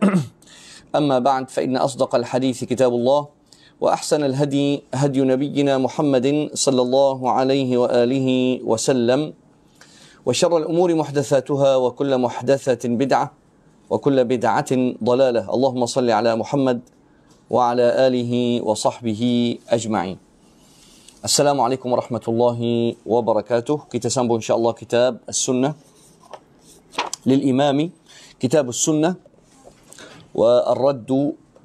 أما بعد فإن أصدق الحديث كتاب الله وأحسن الهدي هدي نبينا محمد صلى الله عليه وآله وسلم وشر الأمور محدثاتها وكل محدثة بدعة وكل بدعة ضلالة اللهم صل على محمد وعلى آله وصحبه أجمعين السلام عليكم ورحمة الله وبركاته إن شاء الله كتاب السنة للإمام كتاب السنة والرد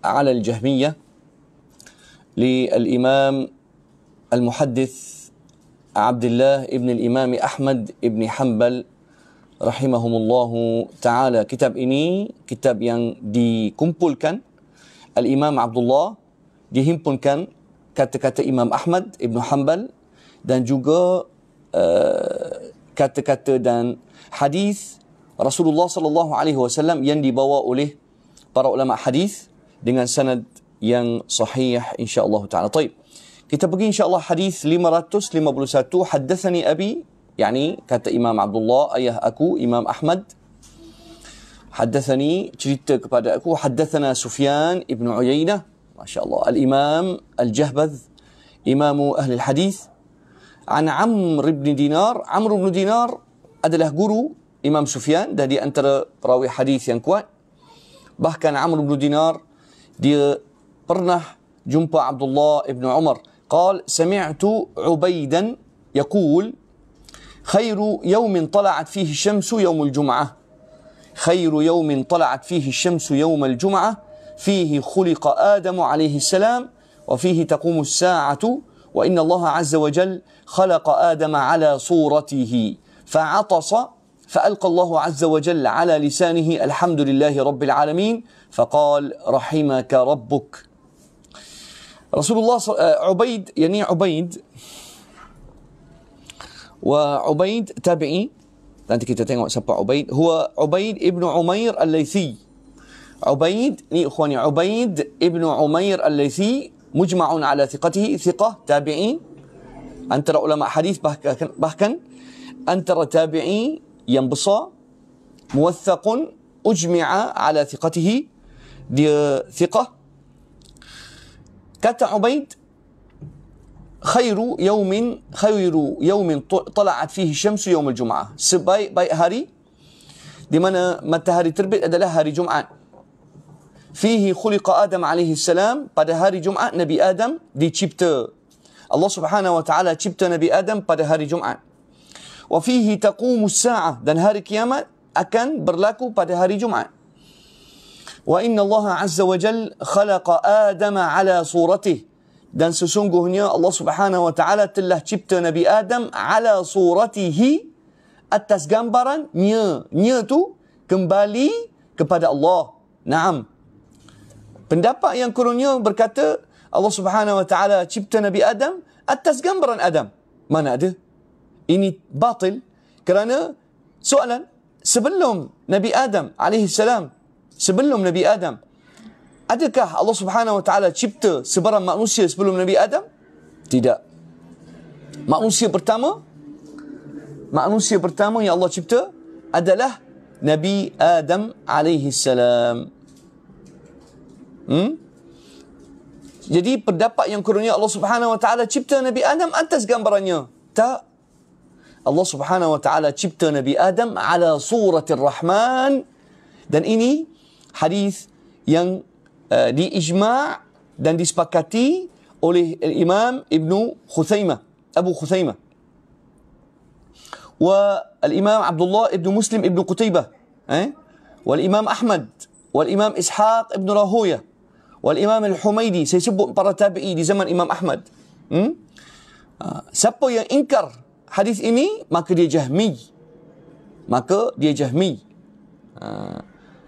على الجهمية للإمام المحدث عبد الله ابن الإمام أحمد ابن حنبل رحمهم الله تعالى كتاب إني كتاب ين دي كمبولكن الإمام عبد الله دي همبولكن كتا كتا إمام أحمد ابن حنبل dan juga آه، kata-kata dan hadis Rasulullah sallallahu alaihi wasallam yang dibawa oleh para ulama hadis dengan sanad yang sahih insya-Allah taala. Baik. Kita pergi insya-Allah hadis 551 haddathani abi yani kata Imam Abdullah ayah aku Imam Ahmad حدثني جريت أكو حدثنا سفيان ابن عيينة ما شاء الله الإمام الجهبذ إمام أهل الحديث عن عمرو بن دينار عمرو بن دينار أدله جرو إمام سفيان ده دي أنت راوي حديث ينكوان Bahkan Amr bin Dinar dia pernah jumpa Abdullah ibn Umar. قال سمعت عبيدا يقول خير يوم طلعت فيه الشمس يوم الجمعة خير يوم طلعت فيه الشمس يوم الجمعة فيه خلق آدم عليه السلام وفيه تقوم الساعة وإن الله عز وجل خلق آدم على صورته فعطس فألقى الله عز وجل على لسانه الحمد لله رب العالمين فقال رحمك ربك رسول الله آه، عبيد يعني عبيد وعبيد تابعي أنت كنت تتنقل سبع عبيد هو عبيد ابن عمير الليثي عبيد ني يعني إخواني عبيد ابن عمير الليثي مجمع على ثقته ثقة تابعي أنت رأى علماء حديث بهكا بهكا أنت رأى تابعي ينبصى موثق أجمع على ثقته دي ثقة كات عبيد خير يوم خير يوم طلعت فيه الشمس يوم الجمعة سباي باي هاري دي من متى هاري تربت أدلا هاري جمعة فيه خلق آدم عليه السلام بعد هاري جمعة نبي آدم دي تشيبت الله سبحانه وتعالى تشيبت نبي آدم بعد هاري جمعة wa fihi taqumus sa'ah dan hari kiamat akan berlaku pada hari Jumaat. Wa inna Allah azza wa jall khalaqa Adam ala suratihi dan sesungguhnya Allah Subhanahu wa taala telah cipta Nabi Adam ala suratihi atas gambaran nya nya tu kembali kepada Allah. Naam. Pendapat yang kurunnya berkata Allah Subhanahu wa taala cipta Nabi Adam atas gambaran Adam. Mana ada? ini batil kerana soalan sebelum Nabi Adam alaihi salam sebelum Nabi Adam adakah Allah Subhanahu wa taala cipta sebarang manusia sebelum Nabi Adam? Tidak. Manusia pertama manusia pertama yang Allah cipta adalah Nabi Adam alaihi salam. Hmm? Jadi pendapat yang kurnia Allah Subhanahu wa taala cipta Nabi Adam atas gambarannya. Tak Allah subhanahu wa ta'ala cipta Nabi Adam ala surat Rahman dan ini hadis yang uh, diijma' dan disepakati oleh Imam Ibnu Khuzaimah Abu Khuzaimah والإمام عبد الله ابن مسلم ابن قتيبة eh? والإمام أحمد والإمام إسحاق ابن راهوية والإمام الحميدي سيسبوا para tabi'i di zaman Imam Ahmad hmm? uh, siapa yang ingkar hadis ini maka dia jahmi maka dia jahmi ha.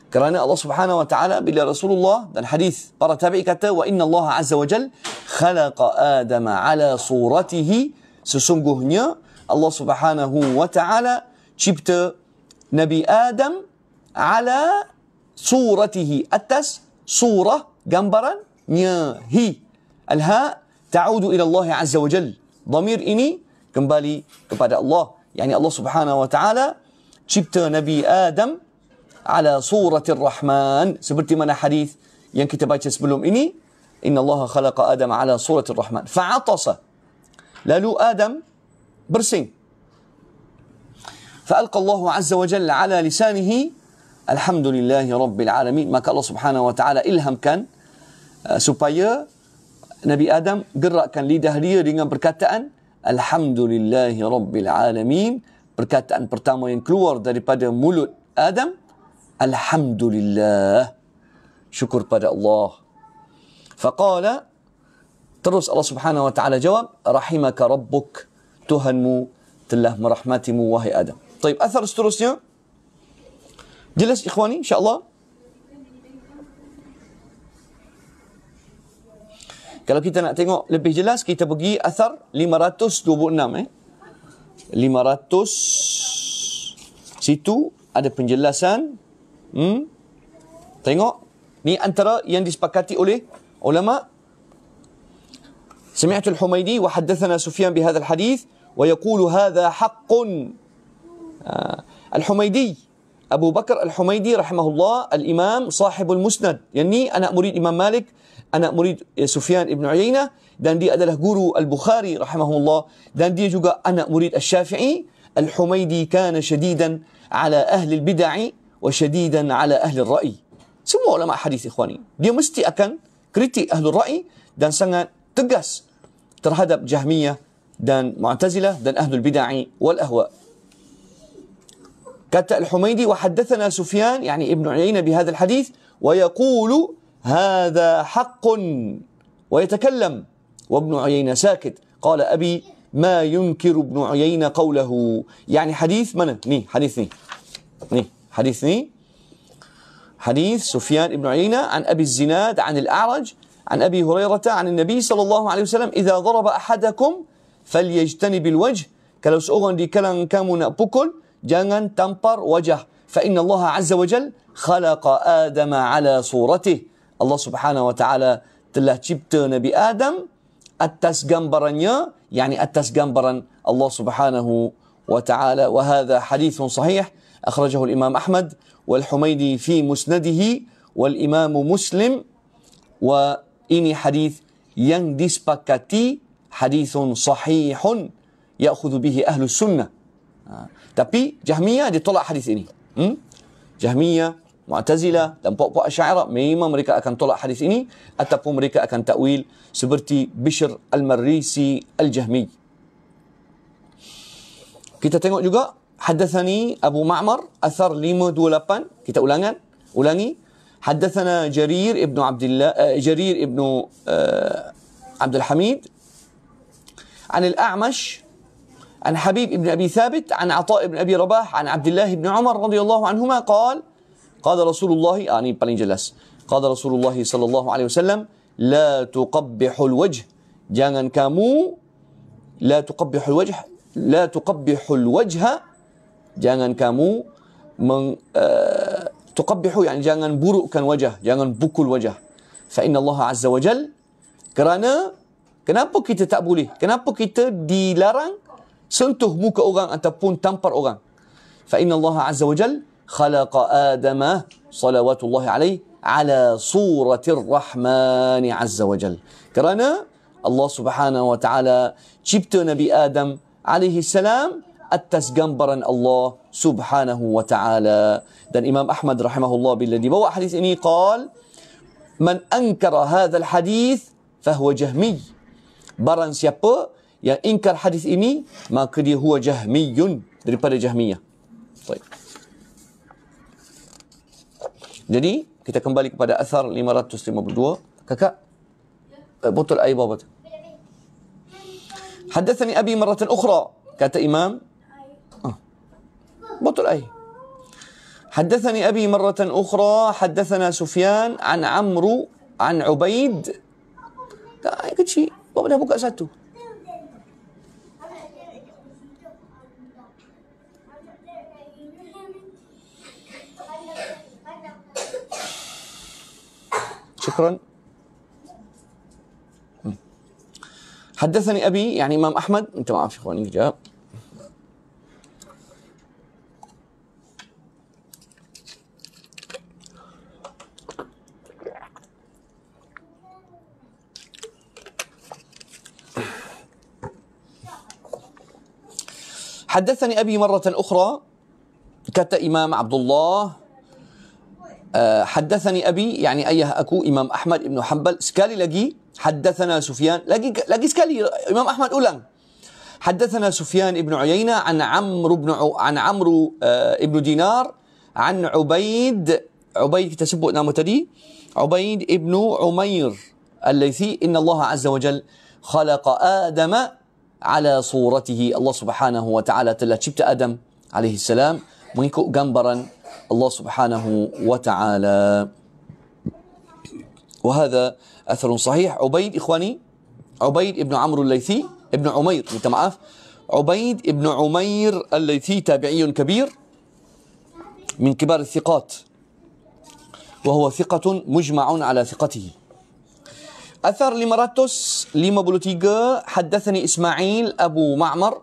kerana Allah Subhanahu wa taala bila Rasulullah dan hadis para tabi'i kata wa inna Allah azza wa jal khalaqa adam ala suratihi sesungguhnya Allah Subhanahu wa taala cipta Nabi Adam ala suratihi atas surah gambarannya hi al ha ta'udu ila Allah azza wa jal ضمير إني kembali kepada Allah. Yang Allah subhanahu wa ta'ala cipta Nabi Adam ala surat rahman Seperti mana hadis yang kita baca sebelum ini. Inna Allah khalaqa Adam ala surat rahman Fa'atasa. Lalu Adam bersing. Fa'alqa Allah azza wa jalla ala lisanihi. Alhamdulillahi rabbil alamin. Maka Allah subhanahu wa ta'ala ilhamkan uh, supaya Nabi Adam gerakkan lidah dia dengan perkataan Alhamdulillahi Rabbil Alamin. Perkataan pertama yang keluar daripada mulut Adam, Alhamdulillah. Syukur pada Allah. Faqala, terus Allah Subhanahu Wa Ta'ala jawab, Rahimaka Rabbuk, Tuhanmu telah merahmatimu wahai Adam. Taib, athar seterusnya. Jelas ikhwani, insyaAllah. Kalau kita nak tengok lebih jelas, kita pergi asar 526. Eh. 500 situ ada penjelasan. Hmm. Tengok. Ni antara yang disepakati oleh ulama. Semihatul Humaydi wa haddathana Sufyan bihadal hadith wa yakulu hadha haqqun. Ah, Al-Humaydi Abu Bakar Al-Humaydi rahimahullah al-imam sahibul musnad yang ni anak murid Imam Malik anak murid Sufyan ibn Uyainah dan dia adalah guru Al-Bukhari rahimahullah dan dia juga anak murid Al-Syafi'i Al-Humaydi kana shadidan ala ahli al-bid'i wa shadidan ala ahli al-ra'i semua ulama hadis ikhwani dia mesti akan kritik ahli al-ra'i dan sangat tegas terhadap Jahmiyah dan Mu'tazilah dan ahli al-bid'i wal ahwa kata Al-Humaydi wa haddathana Sufyan yani Ibn Uyainah bihadha al-hadith ويقول هذا حق ويتكلم وابن عيينة ساكت قال أبي ما ينكر ابن عيينة قوله يعني حديث من ني حديث ني ني حديث ني حديث سفيان ابن عيينة عن أبي الزناد عن الأعرج عن أبي هريرة عن النبي صلى الله عليه وسلم إذا ضرب أحدكم فليجتنب الوجه كلو سؤغن دي كلن kamu بوكل جانن تمبر وجه فإن الله عز وجل خلق آدم على صورته Allah Subhanahu wa taala telah cipta Nabi Adam atas gambarannya yakni atas gambaran Allah Subhanahu wa taala wa hadha hadithun sahih akhrajahu al-Imam Ahmad wal Humaydi fi musnadih wal Imam Muslim wa ini hadith yang disepakati hadithun sahih ya'khudh bihi ahlus sunnah. Tapi Jahmiyah dia tolak hadis ini. Hmm? Jahmiyah Mu'tazila dan puak-puak Asy'ariyah memang mereka akan tolak hadis ini ataupun mereka akan takwil seperti Bishr al marisi al-Jahmi. Kita tengok juga Haddathani Abu Ma'mar Athar 528 kita ulangan ulangi Haddathana Jarir ibn Abdullah uh, Jarir ibn uh, Abdul Hamid عن الأعمش عن حبيب بن أبي ثابت عن عطاء بن أبي رباح عن عبد الله بن عمر رضي الله عنهما قال Qala Rasulullah, ah, ini paling jelas. Qala Rasulullah sallallahu alaihi wasallam, la tuqabbihul wajh. Jangan kamu la tuqabbihul wajh, la tuqabbihul wajha. Jangan kamu meng uh, tuqabbihu yani jangan burukkan wajah, jangan bukul wajah. Fa inna Allah azza wa jal kerana kenapa kita tak boleh? Kenapa kita dilarang sentuh muka orang ataupun tampar orang? Fa inna Allah azza wa jal خلق آدم صلوات الله عليه على صورة الرحمن عز وجل كرانا الله سبحانه وتعالى جبت نبي آدم عليه السلام أتس الله سبحانه وتعالى دان إمام أحمد رحمه الله بالذي بوى حديث إني قال من أنكر هذا الحديث فهو جهمي بران سيابا إنكر حديث إني ما كده هو جهمي daripada جهمية طيب Jadi kita kembali kepada asar 552. Kakak بطل أي بابته حدثني أبي مرة أخرى كات إمام آه. بطل أي حدثني أبي مرة أخرى حدثنا سفيان عن عمرو عن عبيد كان شيء بابنا بكأ ساتو شكرا حدثني أبي يعني إمام أحمد أنت ما في إخواني جاء حدثني أبي مرة أخرى كتب إمام عبد الله آه، حدثني أبي يعني أيه أكو إمام أحمد بن حنبل سكالي lagi حدثنا سفيان lagi lagi سكالي إمام أحمد اولا حدثنا سفيان بن عيينة عن عمرو بن عن عمرو آه، بن دينار عن عبيد عبيد kita sebut تدي عبيد بن عمير الليثي إن الله عز وجل خلق آدم على صورته الله سبحانه وتعالى تلا شبت ادم عليه السلام ميكو جمبرا الله سبحانه وتعالى وهذا أثر صحيح عبيد إخواني عبيد ابن عمرو الليثي ابن عمير أنت معاف عبيد ابن عمير الليثي تابعي كبير من كبار الثقات وهو ثقة مجمع على ثقته أثر 553 حدثني إسماعيل أبو معمر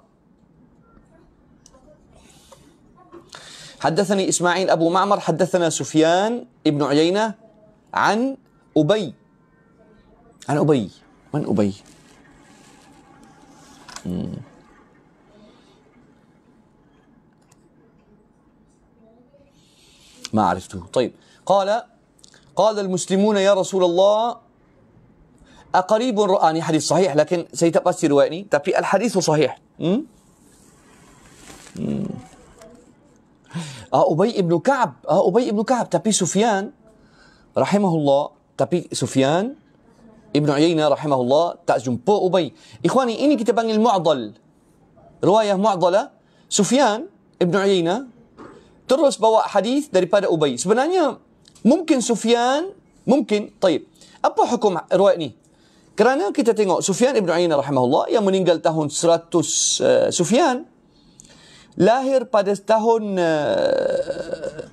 حدثني إسماعيل أبو معمر حدثنا سفيان ابن عيينة عن أبي عن أبي من أبي ما عرفته طيب قال قال المسلمون يا رسول الله أقريب رآني حديث صحيح لكن سيتبقى رواني تبقى الحديث صحيح اه ابي بن كعب اه ابي بن كعب تبي سفيان رحمه الله تبي سفيان ابن عيينة رحمه الله تأجم بو أبي إخواني إني كتبان المعضل رواية معضلة سفيان ابن عيينة ترس بواء حديث داري بادة أبي سبنانيا ممكن سفيان ممكن طيب أبو حكم روايني كرانا كتا سفيان ابن عيينة رحمه الله يا منين قال تاهون سراتوس آه، سفيان لاهر بادستهون آه،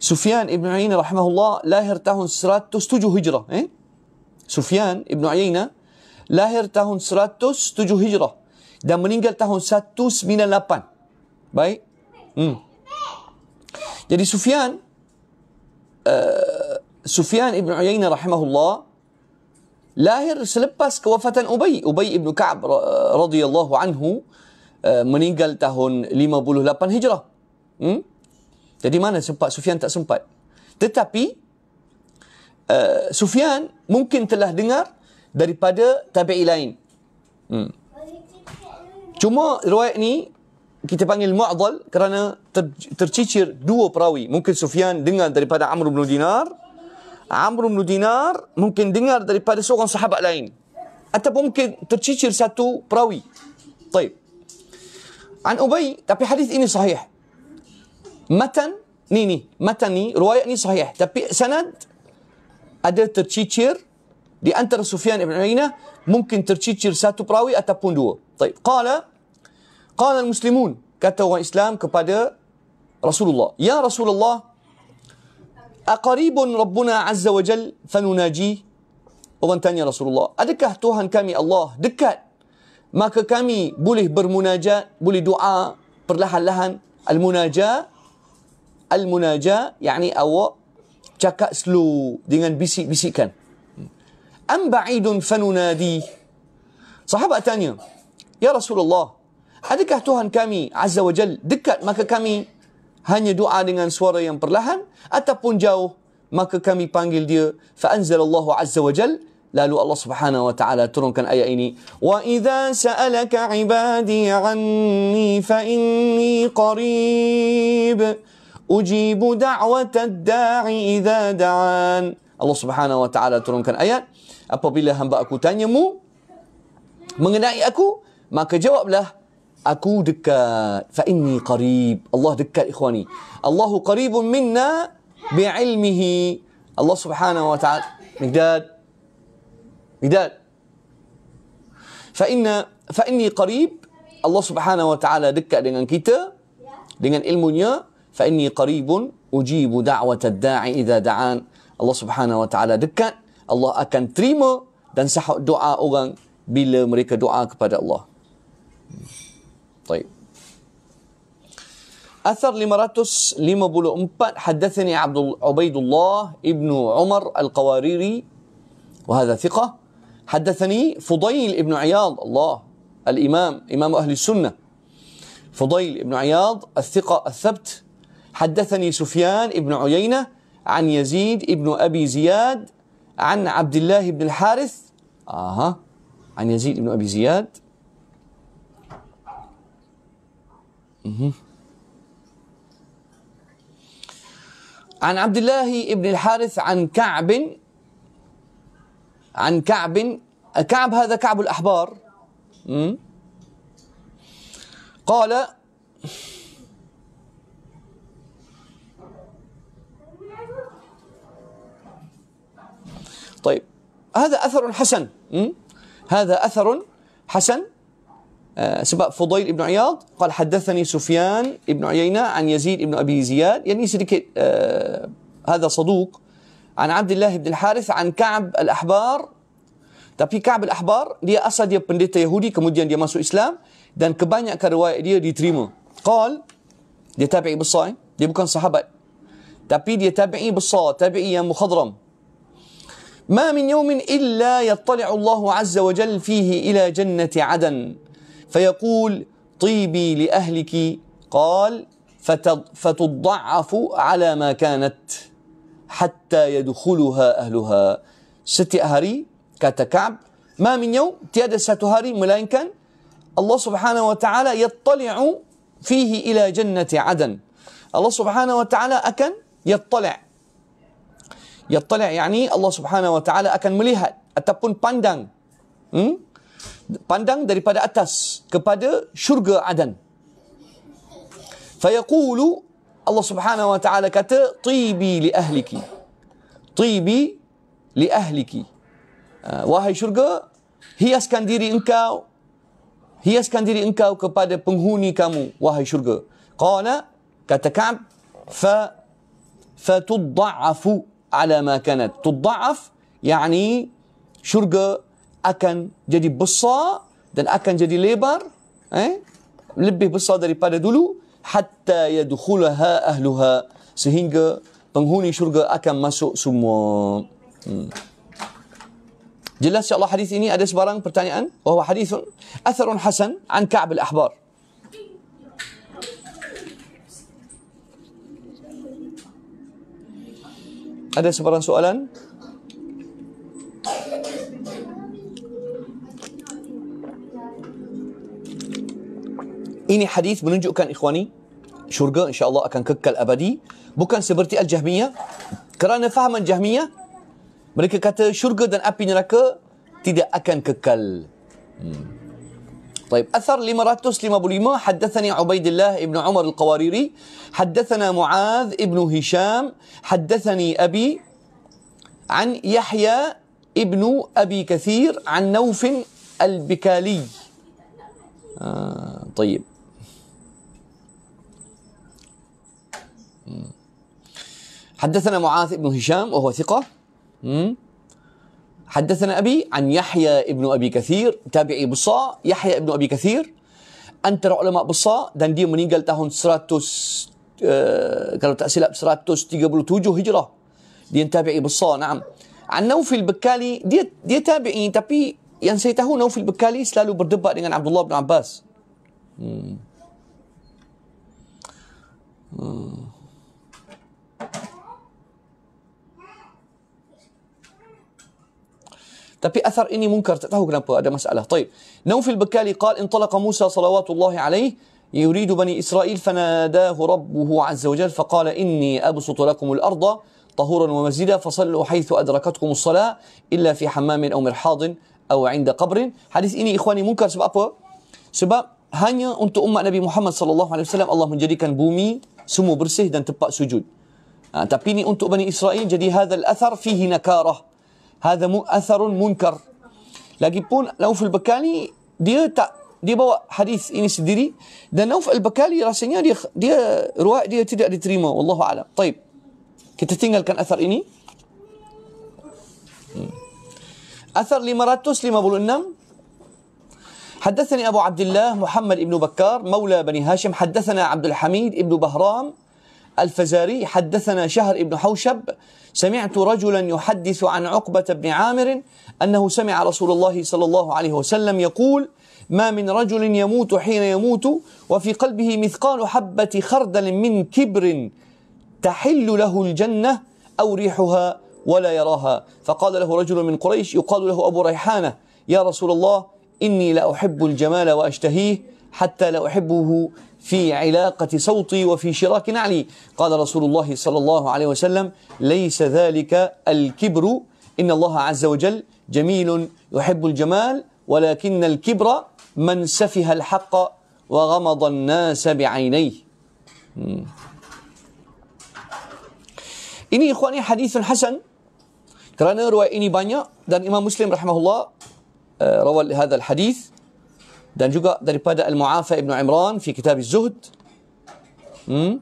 سفيان ابن عيينة رحمه الله لاهر تهون سراتوس تجو هجرة إيه؟ سفيان ابن عيينة لاهر تهون سراتوس تجو هجرة دم مننجل تهون ساتوس من اللبان باي مم. jadi يعني سفيان آه، سفيان ابن عيينة رحمه الله لاهر سلبس كوفة أبي أبي ابن كعب رضي الله عنه Eh, meninggal tahun 58 Hijrah. Hmm? Jadi mana sempat? Sufyan tak sempat. Tetapi, uh, Sufyan mungkin telah dengar daripada tabi'i lain. Hmm. Cuma riwayat ni, kita panggil mu'adhal kerana ter, tercicir dua perawi. Mungkin Sufyan dengar daripada Amr bin Dinar. Amr bin Dinar mungkin dengar daripada seorang sahabat lain. Ataupun mungkin tercicir satu perawi. Baik. An Ubay, tapi hadis ini sahih. Matan ni ni, matan ni, riwayat ni sahih, tapi sanad ada tercicir di antara Sufyan bin Uyainah mungkin tercicir satu perawi ataupun dua. Baik, qala qala al-muslimun kata orang Islam kepada Rasulullah, ya Rasulullah Aqaribun Rabbuna Azza wa Jal fanunaji Orang tanya Rasulullah, adakah Tuhan kami Allah dekat maka kami boleh bermunajat, boleh doa perlahan-lahan al-munajat al-munajat yakni awak cakap slow dengan bisik-bisikan. Am ba'idun fanunadi. Sahabat tanya, "Ya Rasulullah, adakah Tuhan kami Azza wa Jal dekat maka kami hanya doa dengan suara yang perlahan ataupun jauh maka kami panggil dia fa anzalallahu azza wa jalla lalu Allah Subhanahu wa taala turunkan ayat ini wa idza sa'alaka 'ibadi 'anni fa inni qarib ujibu da'wat ad-da'i idza da'an Allah Subhanahu wa taala turunkan ayat apabila hamba aku tanyamu mengenai aku maka jawablah aku dekat fa inni qarib Allah dekat ikhwani Allahu qaribun minna bi'ilmihi Allah Subhanahu wa taala Miqdad Bidat. Fa inna fa inni qarib Allah Subhanahu wa taala dekat dengan kita dengan ilmunya fa inni qaribun ujibu da'wat ad-da'i idza da'an Allah Subhanahu wa taala dekat Allah akan terima dan sahut doa orang bila mereka doa kepada Allah. Baik. أثر لمراتوس لما بولو أمبات حدثني عبد عبيد الله ابن عمر القواريري وهذا ثقة حدثني فضيل ابن عياض الله الإمام إمام أهل السنة فضيل ابن عياض الثقة الثبت حدثني سفيان ابن عيينة عن يزيد ابن أبي زياد عن عبد الله بن الحارث آها عن يزيد بن أبي زياد عن عبد الله بن الحارث عن كعب عن كعب كعب هذا كعب الأحبار قال طيب هذا أثر حسن هذا أثر حسن آه، سبق فضيل بن عياض قال حدثني سفيان بن عيينة عن يزيد بن أبي زياد يعني سيدي آه، هذا صدوق عن عبد الله بن الحارث عن كعب الأحبار tapi Ka'ab al-Ahbar dia asal dia pendeta Yahudi kemudian dia masuk Islam dan kebanyakan riwayat dia diterima. Qal dia tabi'i besar, dia bukan sahabat. Tapi dia tabi'i besar, tabi'i yang mukhadram. ما من يوم إلا يطلع الله عز وجل فيه إلى جنة عدن فيقول طيبي لأهلك قال فتضعف على ما كانت hatta yadkhuluha ahluha. Setiap hari kata Ka'b, ma min yawm tiada satu hari melainkan Allah Subhanahu wa taala yattali'u fihi ila jannati Adan. Allah Subhanahu wa taala akan yattali'. Yattali' yani Allah Subhanahu wa taala akan melihat ataupun pandang. Hmm? Pandang daripada atas kepada syurga Adan. Fayaqulu Allah Subhanahu Wa Taala kata tibi li ahliki. Tibi li ahliki. Uh, wahai syurga, hiaskan diri engkau hiaskan diri engkau kepada penghuni kamu wahai syurga. Qala kata Ka'b fa fatudda'afu ala ma kanat. Tudda'af yani syurga akan jadi besar dan akan jadi lebar eh lebih besar daripada dulu hatta yadkhulaha ahluha sehingga penghuni syurga akan masuk semua. Hmm. Jelas insya-Allah hadis ini ada sebarang pertanyaan? Wah hadis atharun hasan an Ka'b al-Ahbar. Ada sebarang soalan? Ini hadis menunjukkan ikhwani syurga insya-Allah akan kekal abadi bukan seperti al-Jahmiyah kerana fahaman Jahmiyah mereka kata syurga dan api neraka tidak akan kekal. Hmm. طيب أثر 555 حدثني عبيد الله بن عمر القواريري حدثنا معاذ بن هشام حدثني أبي عن يحيى ابن أبي كثير عن نوف البكالي آه طيب حدثنا معاذ بن هشام وهو ثقة حدثنا أبي عن يحيى ابن أبي كثير تابعي بصاء يحيى ابن أبي كثير أنت علماء بصاء dan dia meninggal tahun 100 uh, kalau tak silap 137 hijrah dia tabi'i bersa na'am عن نوفل بكالي دي دي تابعي tapi yang saya tahu نوفل بكالي selalu berdebat dengan Abdullah bin Abbas hmm. hmm. Tapi asar ini mungkar, tak tahu kenapa ada masalah. طيب Taib. البكالي قال انطلق موسى صلوات الله عليه يريد بني إسرائيل فناداه ربه عز وجل فقال إني أبسط لكم الأرض طهورا ومسجدا فصلوا حيث أدركتكم الصلاة إلا في حمام أو مرحاض أو عند قبر حديث ini اخواني mungkar sebab apa? Sebab hanya untuk umat Nabi Muhammad sallallahu alaihi wasallam Allah menjadikan bumi semua bersih dan tempat sujud. Ha, tapi ini untuk Bani Israel jadi hadzal athar fihi nakarah. hadha mu atharun munkar lagipun Nauf al-Bakali dia tak dia bawa hadis ini sendiri dan Nauf al-Bakali rasanya dia dia riwayat dia tidak diterima wallahu alam طيب kita tinggalkan athar ini أثر 556 حدثني أبو عبد الله محمد بن بكار مولى بني هاشم حدثنا عبد الحميد بن بهرام الفزاري حدثنا شهر بن حوشب سمعت رجلا يحدث عن عقبة بن عامر أنه سمع رسول الله صلى الله عليه وسلم يقول ما من رجل يموت حين يموت وفي قلبه مثقال حبة خردل من كبر تحل له الجنة أو ريحها ولا يراها فقال له رجل من قريش يقال له أبو ريحانة يا رسول الله إني لا أحب الجمال وأشتهيه حتى لا أحبه في علاقة صوتي وفي شراك نعلي قال رسول الله صلى الله عليه وسلم ليس ذلك الكبر إن الله عز وجل جميل يحب الجمال ولكن الكبر من سفه الحق وغمض الناس بعينيه إني إخواني حديث حسن كرانا riwayat إني بانيا دان إمام مسلم رحمه الله روى هذا الحديث dan juga daripada Al-Mu'afa Ibn Imran fi kitab Zuhd hmm?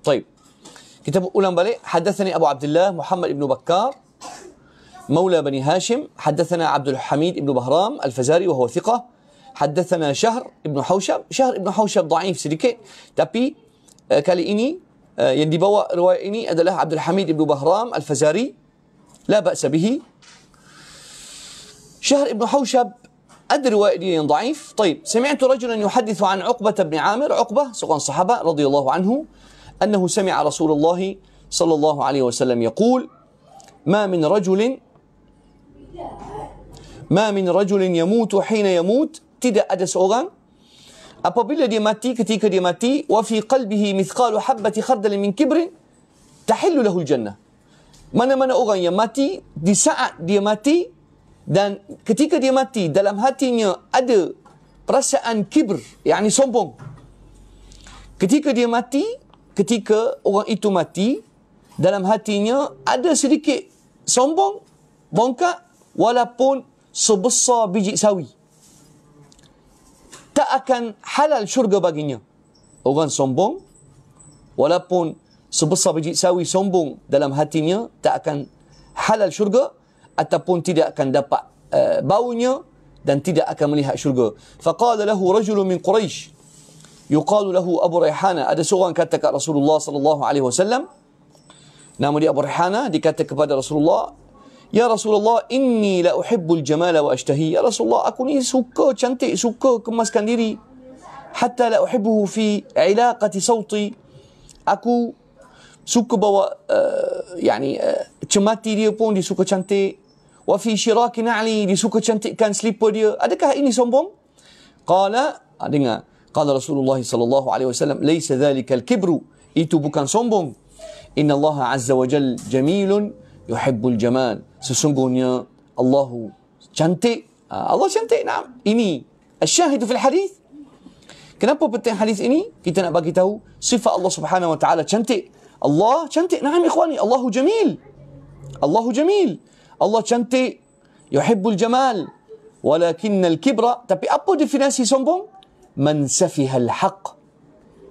طيب كتاب ulang حدثني أبو عبد الله محمد Ibn بكار مولى بني هاشم حدثنا عبد الحميد ابن بهرام الفزاري وهو ثقة حدثنا شهر ابن حوشب شهر ابن حوشب ضعيف سيديكي تابي كالي إني يندي بوا رواية إني أدله عبد الحميد ابن بهرام الفزاري لا بأس به شهر ابن حوشب أدري وائدي ضعيف طيب سمعت رجلا يحدث عن عقبة بن عامر عقبة سقان الصحابة رضي الله عنه أنه سمع رسول الله صلى الله عليه وسلم يقول ما من رجل ما من رجل يموت حين يموت تدا أدس أوغان أبابيل dia mati ketika dia mati wa fi qalbihi mithqalu habbati khardal min kibr tahillu lahu al-jannah mana-mana orang yang mati di dan ketika dia mati dalam hatinya ada perasaan kibr yakni sombong ketika dia mati ketika orang itu mati dalam hatinya ada sedikit sombong bongkak walaupun sebesar biji sawi tak akan halal syurga baginya orang sombong walaupun sebesar biji sawi sombong dalam hatinya tak akan halal syurga ataupun tidak akan dapat uh, baunya dan tidak akan melihat syurga. Faqala lahu rajulun min Quraisy yuqalu lahu Abu Rihana ada seorang kata kat Rasulullah sallallahu alaihi wasallam nama dia Abu Rihana dikata kepada Rasulullah Ya Rasulullah, inni la uhibbul jamala wa ashtahi. Ya Rasulullah, aku ni suka cantik, suka kemaskan diri. Hatta la uhibbuhu fi ilaqati sawti. Aku suka bawa, uh, yani, uh, cemati dia pun dia suka cantik. وفي شراك نعلي لسوكة شنتئ كان سليبو ديو أدك إني سنبوم قال أدنى قال رسول الله صلى الله عليه وسلم ليس ذلك الكبر إتو بكان سنبوم إن الله عز وجل جميل يحب الجمال سسنبوني الله شنتئ آه، الله شنتئ نعم إني الشاهد في الحديث كنا penting الحديث إني Kita nak bagi tahu sifat Allah Subhanahu Wa Taala cantik. Allah cantik. الله جميل Allahu jamil. Allah cantik. Yuhibbul jamal. Walakin al kibra. Tapi apa definisi sombong? Man safihal haq.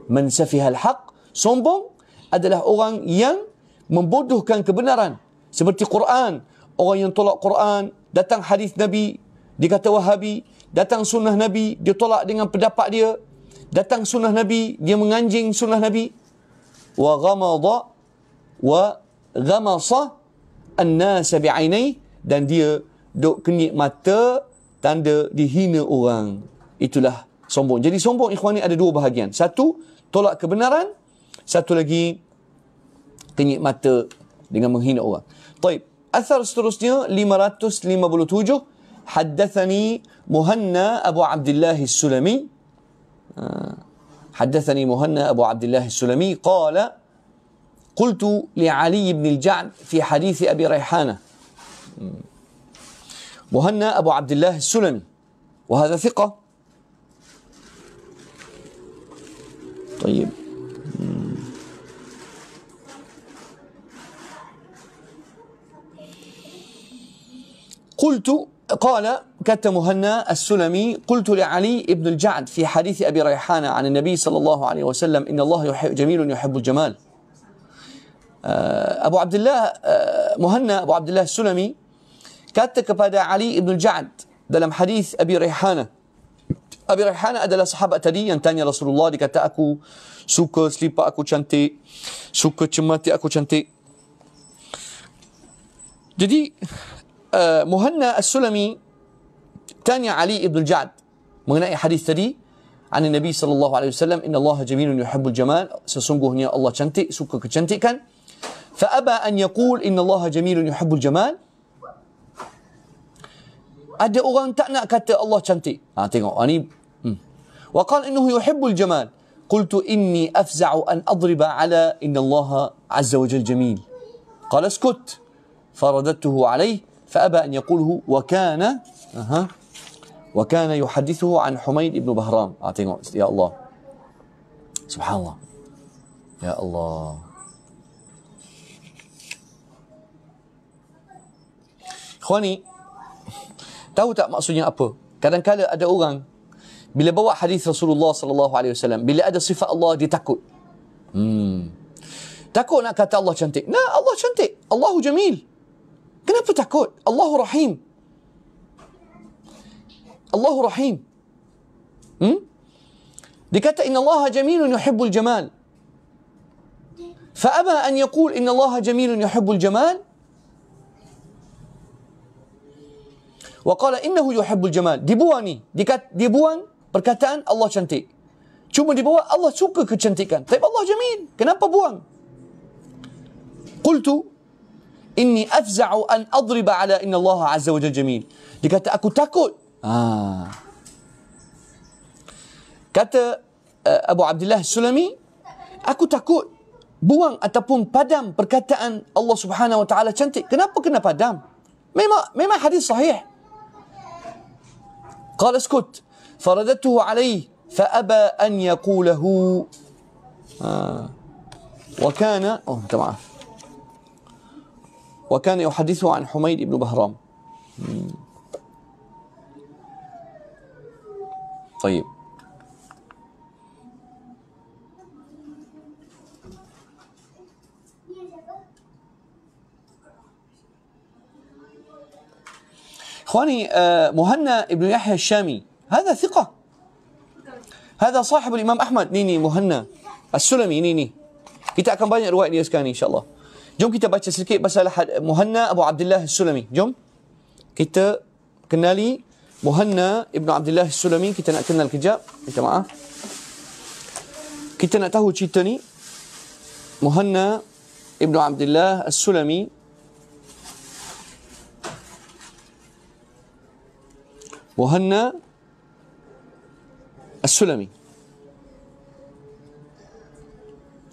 Man safihal haq. Sombong adalah orang yang membodohkan kebenaran. Seperti Quran. Orang yang tolak Quran. Datang hadis Nabi. Dikata wahabi. Datang sunnah Nabi. Dia tolak dengan pendapat dia. Datang sunnah Nabi. Dia menganjing sunnah Nabi. Wa ghamadha. Wa ghamasah an-nasa bi'ainai dan dia dok kenyit mata tanda dihina orang. Itulah sombong. Jadi sombong ikhwan ni ada dua bahagian. Satu, tolak kebenaran. Satu lagi, kenyit mata dengan menghina orang. Taib. Asar seterusnya, 557. Haddathani Muhanna Abu Abdullah Sulami. Ah. Haddathani Muhanna Abu Abdullah Sulami. Qala. قلت لعلي بن الجعد في حديث أبي ريحانة مهنا أبو عبد الله السلمي وهذا ثقة طيب قلت قال كت مهنا السلمي قلت لعلي بن الجعد في حديث أبي ريحانة عن النبي صلى الله عليه وسلم إن الله جميل يحب الجمال Uh, Abu Abdullah uh, Muhanna Abu Abdullah Sulami kata kepada Ali ibn Ja'ad dalam hadis Abi Rihana Abi Rihana adalah sahabat tadi yang tanya Rasulullah dia kata aku suka selipar aku cantik suka cemati aku cantik jadi uh, Muhanna As-Sulami tanya Ali ibn Ja'ad mengenai hadis tadi عن النبي صلى الله عليه وسلم إن الله جميل يحب الجمال سسنقه الله شنتي سكك شنتي كان فأبى أن يقول إن الله جميل يحب الجمال ada orang tak nak kata Allah cantik ha, وقال إنه يحب الجمال قلت إني أفزع أن أضرب على إن الله عز وجل جميل قال اسكت فرددته عليه فأبى أن يقوله وكان أها وكان يحدثه عن حميد بن بهرام أعطيه يا الله سبحان الله يا الله Khwani, tahu tak maksudnya apa? Kadang-kadang ada orang bila bawa hadis Rasulullah sallallahu alaihi wasallam, bila ada sifat Allah dia takut. Hmm. Takut nak kata Allah cantik. Nah, Allah cantik. Allahu jamil. Kenapa takut? Allahu rahim. Allahu rahim. Hmm? Dia kata inna Allah jamilun yuhibbul jamal. Fa aba an yaqul inna Allah jamilun yuhibbul jamal. wa qala innahu yuhibbul jamal dibuang ni dikat dibuang perkataan Allah cantik cuma dibawa Allah suka kecantikan tapi Allah jamil kenapa buang qultu inni afza'u an adriba ala inna Allah azza wa jalla jamil dikata aku takut ha kata uh, Abu Abdullah Sulami aku takut buang ataupun padam perkataan Allah Subhanahu wa taala cantik kenapa kena padam memang memang hadis sahih قال اسكت فرددته عليه فأبى أن يقوله آه وكان أوه وكان يحدثه عن حميد بن بهرام طيب اخواني مهنا ابن يحيى الشامي هذا ثقه هذا صاحب الامام احمد نيني مهنا السلمي نيني kita akan banyak riwayat dia sekarang ni insyaallah jom kita baca sedikit pasal مهنا ابو عبد الله السلمي jom kita kenali مهنا ابن عبد الله السلمي kita nak kenal kejap minta maaf kita nak tahu cerita ni مهنا ابن عبد الله السلمي مهنا السلمي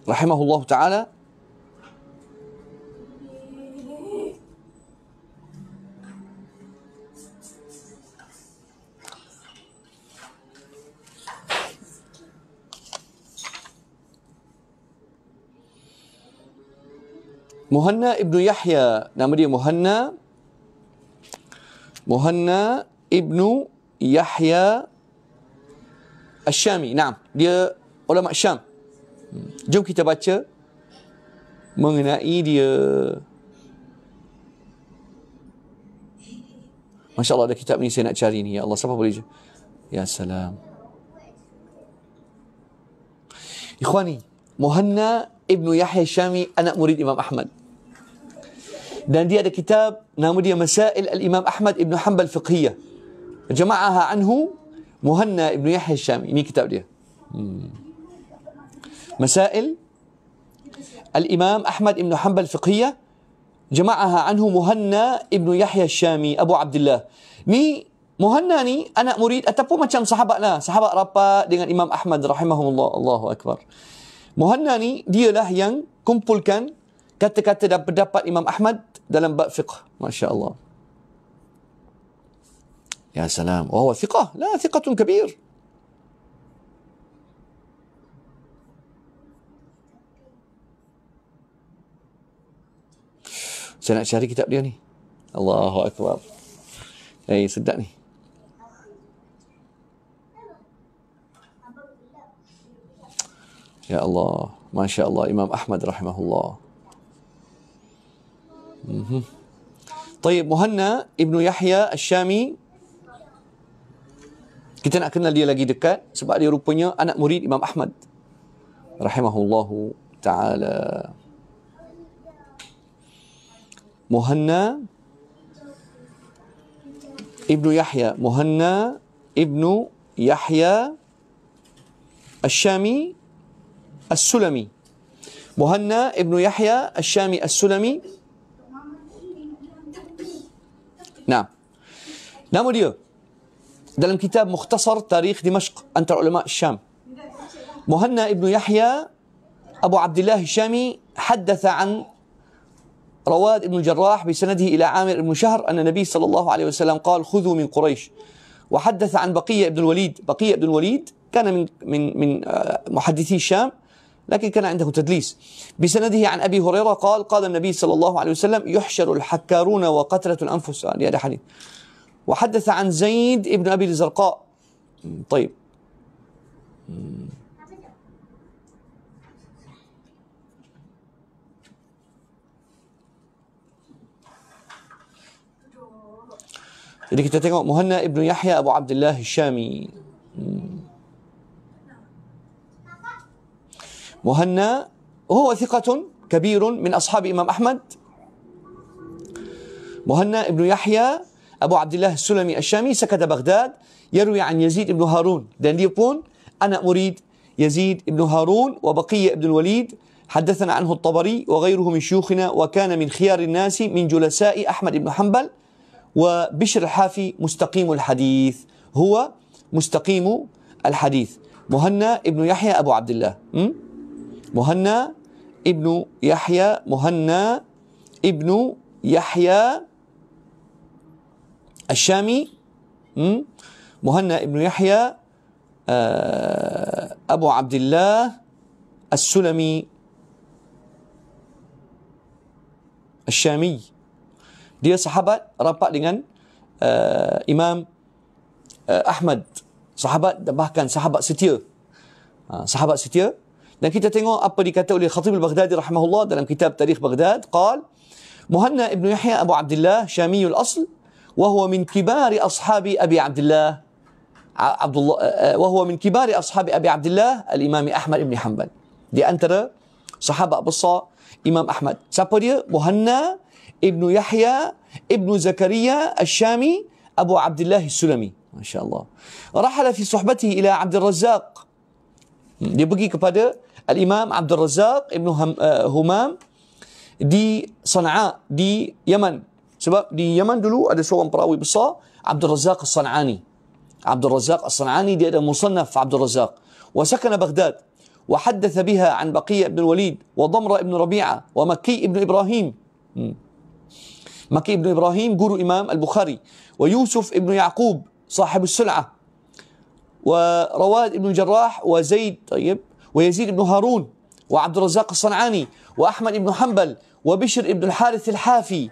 رحمه الله تعالى مهنا ابن يحيى nama نعم، مهنا مهنا ibnu Yahya Asyami. Nah, dia ulama Syam. Jom kita baca mengenai dia. Masya Allah ada kitab ni saya nak cari ni. Ya Allah, siapa boleh? Ya salam. Ikhwani, Muhanna Ibnu Yahya Syami anak murid Imam Ahmad. Dan dia ada kitab nama dia Masail Al-Imam Ahmad Ibnu Hanbal Fiqhiyah. Jama'aha anhu Muhanna ibn Yahya Syam. Ini kitab dia. Hmm. Masail Al-Imam Ahmad ibn Hanbal Fiqhiyah Jama'aha anhu Muhanna ibn Yahya Syami Abu Abdullah Ni Muhanna ni anak murid ataupun macam sahabat lah Sahabat rapat dengan Imam Ahmad rahimahullah Allahu Akbar Muhanna ni dialah yang kumpulkan Kata-kata dan pendapat Imam Ahmad dalam bab fiqh Masya Allah يا سلام وهو ثقة لا ثقة كبير سنة شاري كتاب ليوني الله أكبر أي صدقني يا الله ما شاء الله إمام أحمد رحمه الله طيب مهنا ابن يحيى الشامي Kita nak kenal dia lagi dekat sebab dia rupanya anak murid Imam Ahmad. Rahimahullahu ta'ala. Muhanna Ibnu Yahya. Muhanna Ibnu Yahya Al-Shami Al-Sulami. Muhanna Ibnu Yahya Al-Shami Al-Sulami. Nah. Nama dia. كتاب مختصر تاريخ دمشق أنت علماء الشام مهنا ابن يحيى أبو عبد الله الشامي حدث عن رواد بن الجراح بسنده إلى عامر بن شهر أن النبي صلى الله عليه وسلم قال خذوا من قريش وحدث عن بقية بن الوليد بقية بن الوليد كان من من من آه، محدثي الشام لكن كان عنده تدليس بسنده عن أبي هريرة قال قال النبي صلى الله عليه وسلم يحشر الحكارون وقتلة الأنفس هذا آه، حديث وحدث عن زيد ابن أبي الزرقاء طيب Jadi kita tengok Muhanna Ibn Yahya Abu Abdullah Hisyami. Hmm. مهنا هو ثقة كبير من أصحاب إمام أحمد مهنا ابن يحيى أبو عبد الله السلمي الشامي سكت بغداد يروي عن يزيد بن هارون دان ليبون أنا أريد يزيد بن هارون وبقية بن الوليد حدثنا عنه الطبري وغيره من شيوخنا وكان من خيار الناس من جلساء أحمد بن حنبل وبشر الحافي مستقيم الحديث هو مستقيم الحديث مهنا ابن يحيى أبو عبد الله مهنا ابن يحيى مهنا ابن يحيى Asyami hmm? Muhanna Ibn Yahya uh, Abu Abdullah As-Sulami Asyami dia sahabat rapat dengan uh, Imam uh, Ahmad sahabat dan bahkan sahabat setia uh, sahabat setia dan kita tengok apa dikata oleh Khatib al-Baghdadi rahimahullah dalam kitab Tarikh Baghdad qal Muhanna ibn Yahya Abu Abdullah Syamiyul Asl وهو من كبار اصحاب ابي عبد الله عبد الله آه، آه، وهو من كبار اصحاب ابي عبد الله الامام احمد بن حنبل دي انترا صحابه ابو الصا امام احمد سابو دي مهنا ابن يحيى ابن زكريا الشامي ابو عبد الله السلمي ما شاء الله رحل في صحبته الى عبد الرزاق دي بقي kepada الامام عبد الرزاق ابن همام دي صنعاء دي يمن Sebab di Yaman dulu ada seorang perawi besar, Abdul Razak As-San'ani. Abdul Razak As-San'ani dia ada musannaf Abdul Razak. وسكن بغداد وحدث بها عن بقية بن الوليد وضمرة بن ربيعة ومكي بن إبراهيم مكي بن إبراهيم جورو إمام البخاري ويوسف بن يعقوب صاحب السلعة ورواد بن جراح وزيد طيب ويزيد بن هارون وعبد الرزاق الصنعاني وأحمد بن حنبل وبشر بن الحارث الحافي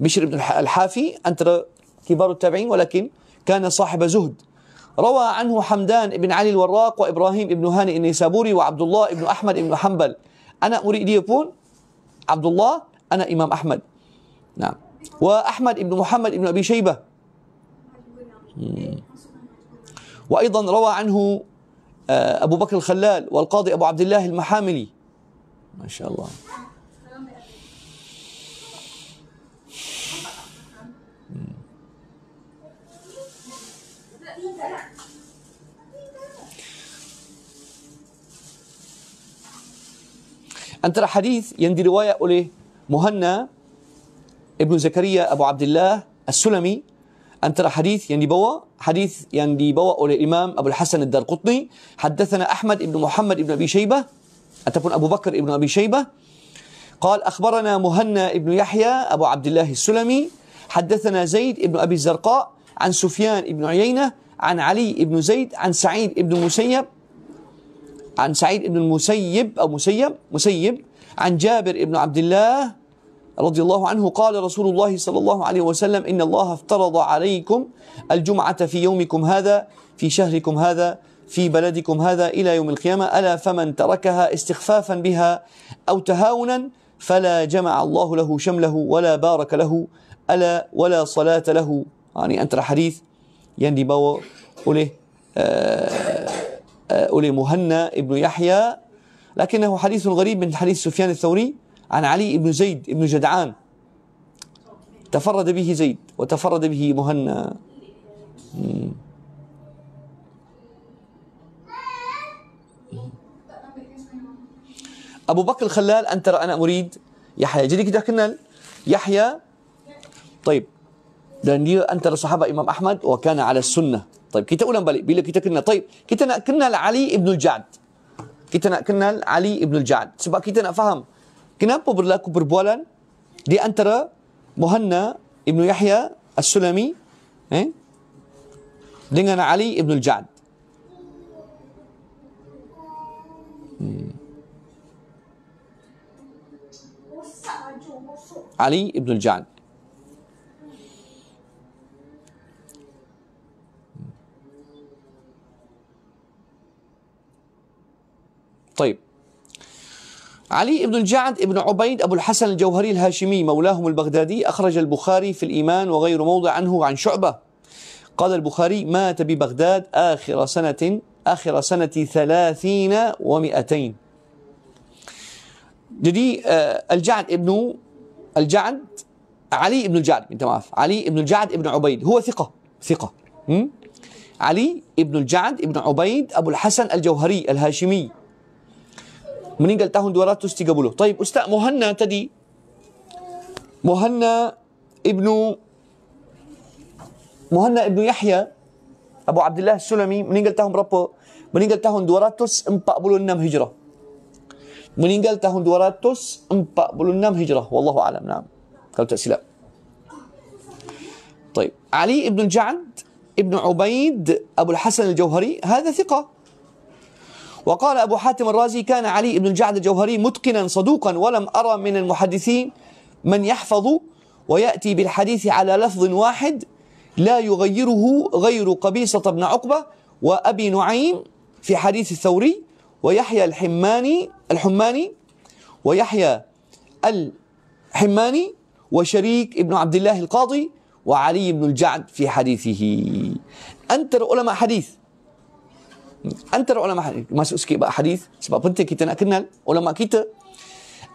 بشر بن الحافي أنت كبار التابعين ولكن كان صاحب زهد روى عنه حمدان بن علي الوراق وإبراهيم بن هاني النيسابوري وعبد الله بن أحمد بن حنبل أنا أريد يكون عبد الله أنا إمام أحمد نعم وأحمد بن محمد بن أبي شيبة وأيضا روى عنه آه، أبو بكر الخلال والقاضي أبو عبد الله المحاملي ما شاء الله أن ترى حديث يندي رواية أوليه مهنا ابن زكريا أبو عبد الله السلمي أن ترى حديث يندي بوا حديث يندي بوا أولي الإمام أبو الحسن الدار قطني حدثنا أحمد بن محمد بن أبي شيبة أتبون أبو بكر ابن أبي شيبة قال أخبرنا مهنا ابن يحيى أبو عبد الله السلمي حدثنا زيد ابن أبي الزرقاء عن سفيان بن عيينة عن علي بن زيد عن سعيد بن مسيب عن سعيد بن المسيب أو مسيب مسيب عن جابر بن عبد الله رضي الله عنه قال رسول الله صلى الله عليه وسلم إن الله افترض عليكم الجمعة في يومكم هذا في شهركم هذا في بلدكم هذا إلى يوم القيامة ألا فمن تركها استخفافا بها أو تهاونا فلا جمع الله له شمله ولا بارك له ألا ولا صلاة له يعني أنت الحديث يندي باو أوليه آه أولي مهنا ابن يحيى لكنه حديث غريب من حديث سفيان الثوري عن علي بن زيد بن جدعان تفرد به زيد وتفرد به مهنا أبو بكر الخلال أن ترى أنا أريد يحيى جدي كده كنا يحيى طيب لأن أنت الصحابة إمام أحمد وكان على السنة طيب kita ulang balik bila kita kenal طيب kita nak kenal Ali ibn al-Jad kita nak kenal Ali ibn al-Jad sebab kita nak faham kenapa berlaku perbualan di antara Muhanna ibn Yahya as-Sulami eh dengan Ali ibn al-Jad hmm. Ali ibn al-Jad طيب علي بن الجعد بن عبيد أبو الحسن الجوهري الهاشمي مولاهم البغدادي أخرج البخاري في الإيمان وغير موضع عنه عن شعبة قال البخاري مات ببغداد آخر سنة آخر سنة ثلاثين ومئتين جدي آه، الجعد ابن الجعد علي بن الجعد انت معرف علي بن الجعد ابن عبيد هو ثقة ثقة علي بن الجعد ابن عبيد أبو الحسن الجوهري الهاشمي meninggal tahun 230. Taib Ustaz Muhanna tadi Muhanna ibnu Muhanna ibnu Yahya Abu Abdullah Sulami meninggal tahun berapa? Meninggal tahun 246 Hijrah. Meninggal tahun 246 Hijrah. Wallahu alam. Naam. Kalau tak silap. طيب علي بن الجعد ابن عبيد أبو الحسن الجوهري هذا ثقة وقال أبو حاتم الرازي كان علي بن الجعد الجوهري متقنا صدوقا ولم أرى من المحدثين من يحفظ ويأتي بالحديث على لفظ واحد لا يغيره غير قبيصة بن عقبة وأبي نعيم في حديث الثوري ويحيى الحماني الحماني ويحيى الحماني وشريك ابن عبد الله القاضي وعلي بن الجعد في حديثه أنت العلماء حديث antara ulama hadis masuk sikit bab hadis sebab penting kita nak kenal ulama kita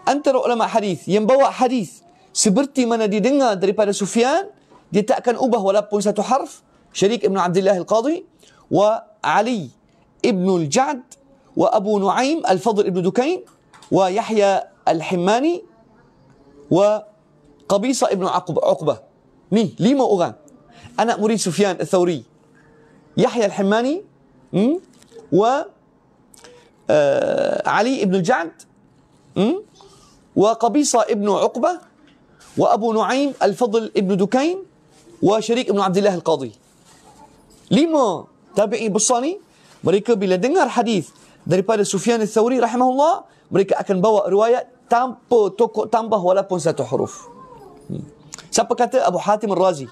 antara ulama hadis yang bawa hadis seperti mana didengar daripada Sufyan dia tak akan ubah walaupun satu harf Syarik Ibn Abdullah Al-Qadhi wa Ali Ibn Al-Ja'd wa Abu Nuaim Al-Fadl Ibn Dukain wa Yahya Al-Himmani wa Qabisa Ibn Uqbah ni lima orang anak murid Sufyan Al-Thawri Yahya Al-Himmani و آه، علي بن الجعد وقبيصة ابن عقبة وأبو نعيم الفضل ابن دكين وشريك ابن عبد الله القاضي لما تابعي بصاني مريكا بلا دنجر حديث daripada سفيان الثوري رحمه الله مريكا أكن بوا رواية tanpa tokoh tambah walaupun satu huruf. Hmm. Siapa kata أبو حاتم الرازي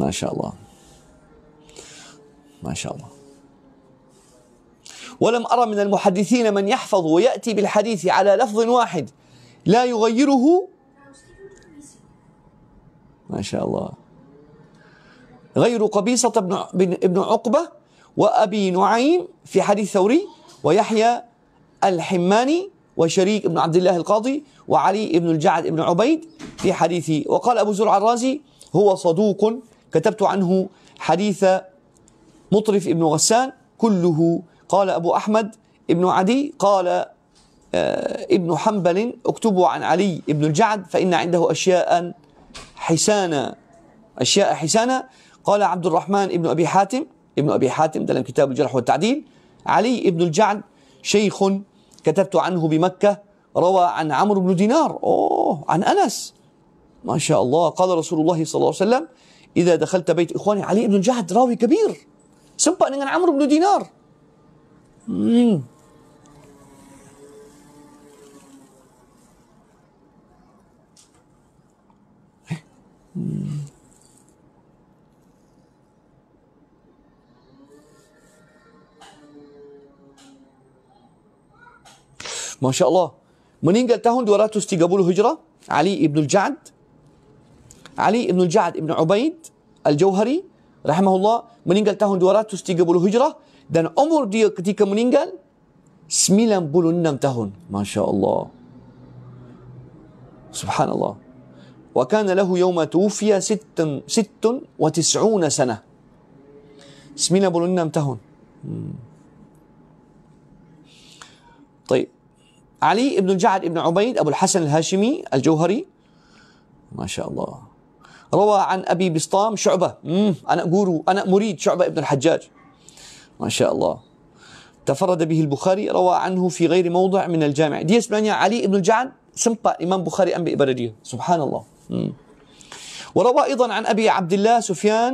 ما شاء الله ما شاء الله ولم أرى من المحدثين من يحفظ ويأتي بالحديث على لفظ واحد لا يغيره ما شاء الله غير قبيصة بن ابن عقبة وأبي نعيم في حديث ثوري ويحيى الحماني وشريك بن عبد الله القاضي وعلي بن الجعد بن عبيد في حديثه وقال أبو زرع الرازي هو صدوق كتبت عنه حديث مطرف ابن غسان كله قال أبو أحمد ابن عدي قال آه، ابن حنبل اكتبوا عن علي ابن الجعد فإن عنده أشياء حسانة أشياء حسانة قال عبد الرحمن ابن أبي حاتم ابن أبي حاتم ده كتاب الجرح والتعديل علي ابن الجعد شيخ كتبت عنه بمكة روى عن عمرو بن دينار أوه عن أنس ما شاء الله قال رسول الله صلى الله عليه وسلم إذا دخلت بيت إخواني علي بن الجعد راوي كبير Sempat dengan Amr bin Dinar. Hmm. Masya Allah. Meninggal tahun 230 Hijrah. Ali ibn al-Ja'ad. Ali ibn al-Ja'ad ibn Ubaid al jawhari rahimahullah meninggal tahun 230 Hijrah dan umur dia ketika meninggal 96 tahun. Masya Allah. Subhanallah. Wa kana lahu yawma tufiya 96 sana. 96 tahun. Hmm. طيب علي بن جعد بن عبيد أبو الحسن الهاشمي الجوهري ما شاء الله روى عن أبي بسطام شعبة مم. أنا اقول أنا مريد شعبة ابن الحجاج ما شاء الله تفرد به البخاري روى عنه في غير موضع من الجامع دي sebenarnya علي ابن الجعد jaad امام بخاري ام ambil سبحان الله مم. وروى أيضا عن أبي عبد الله سفيان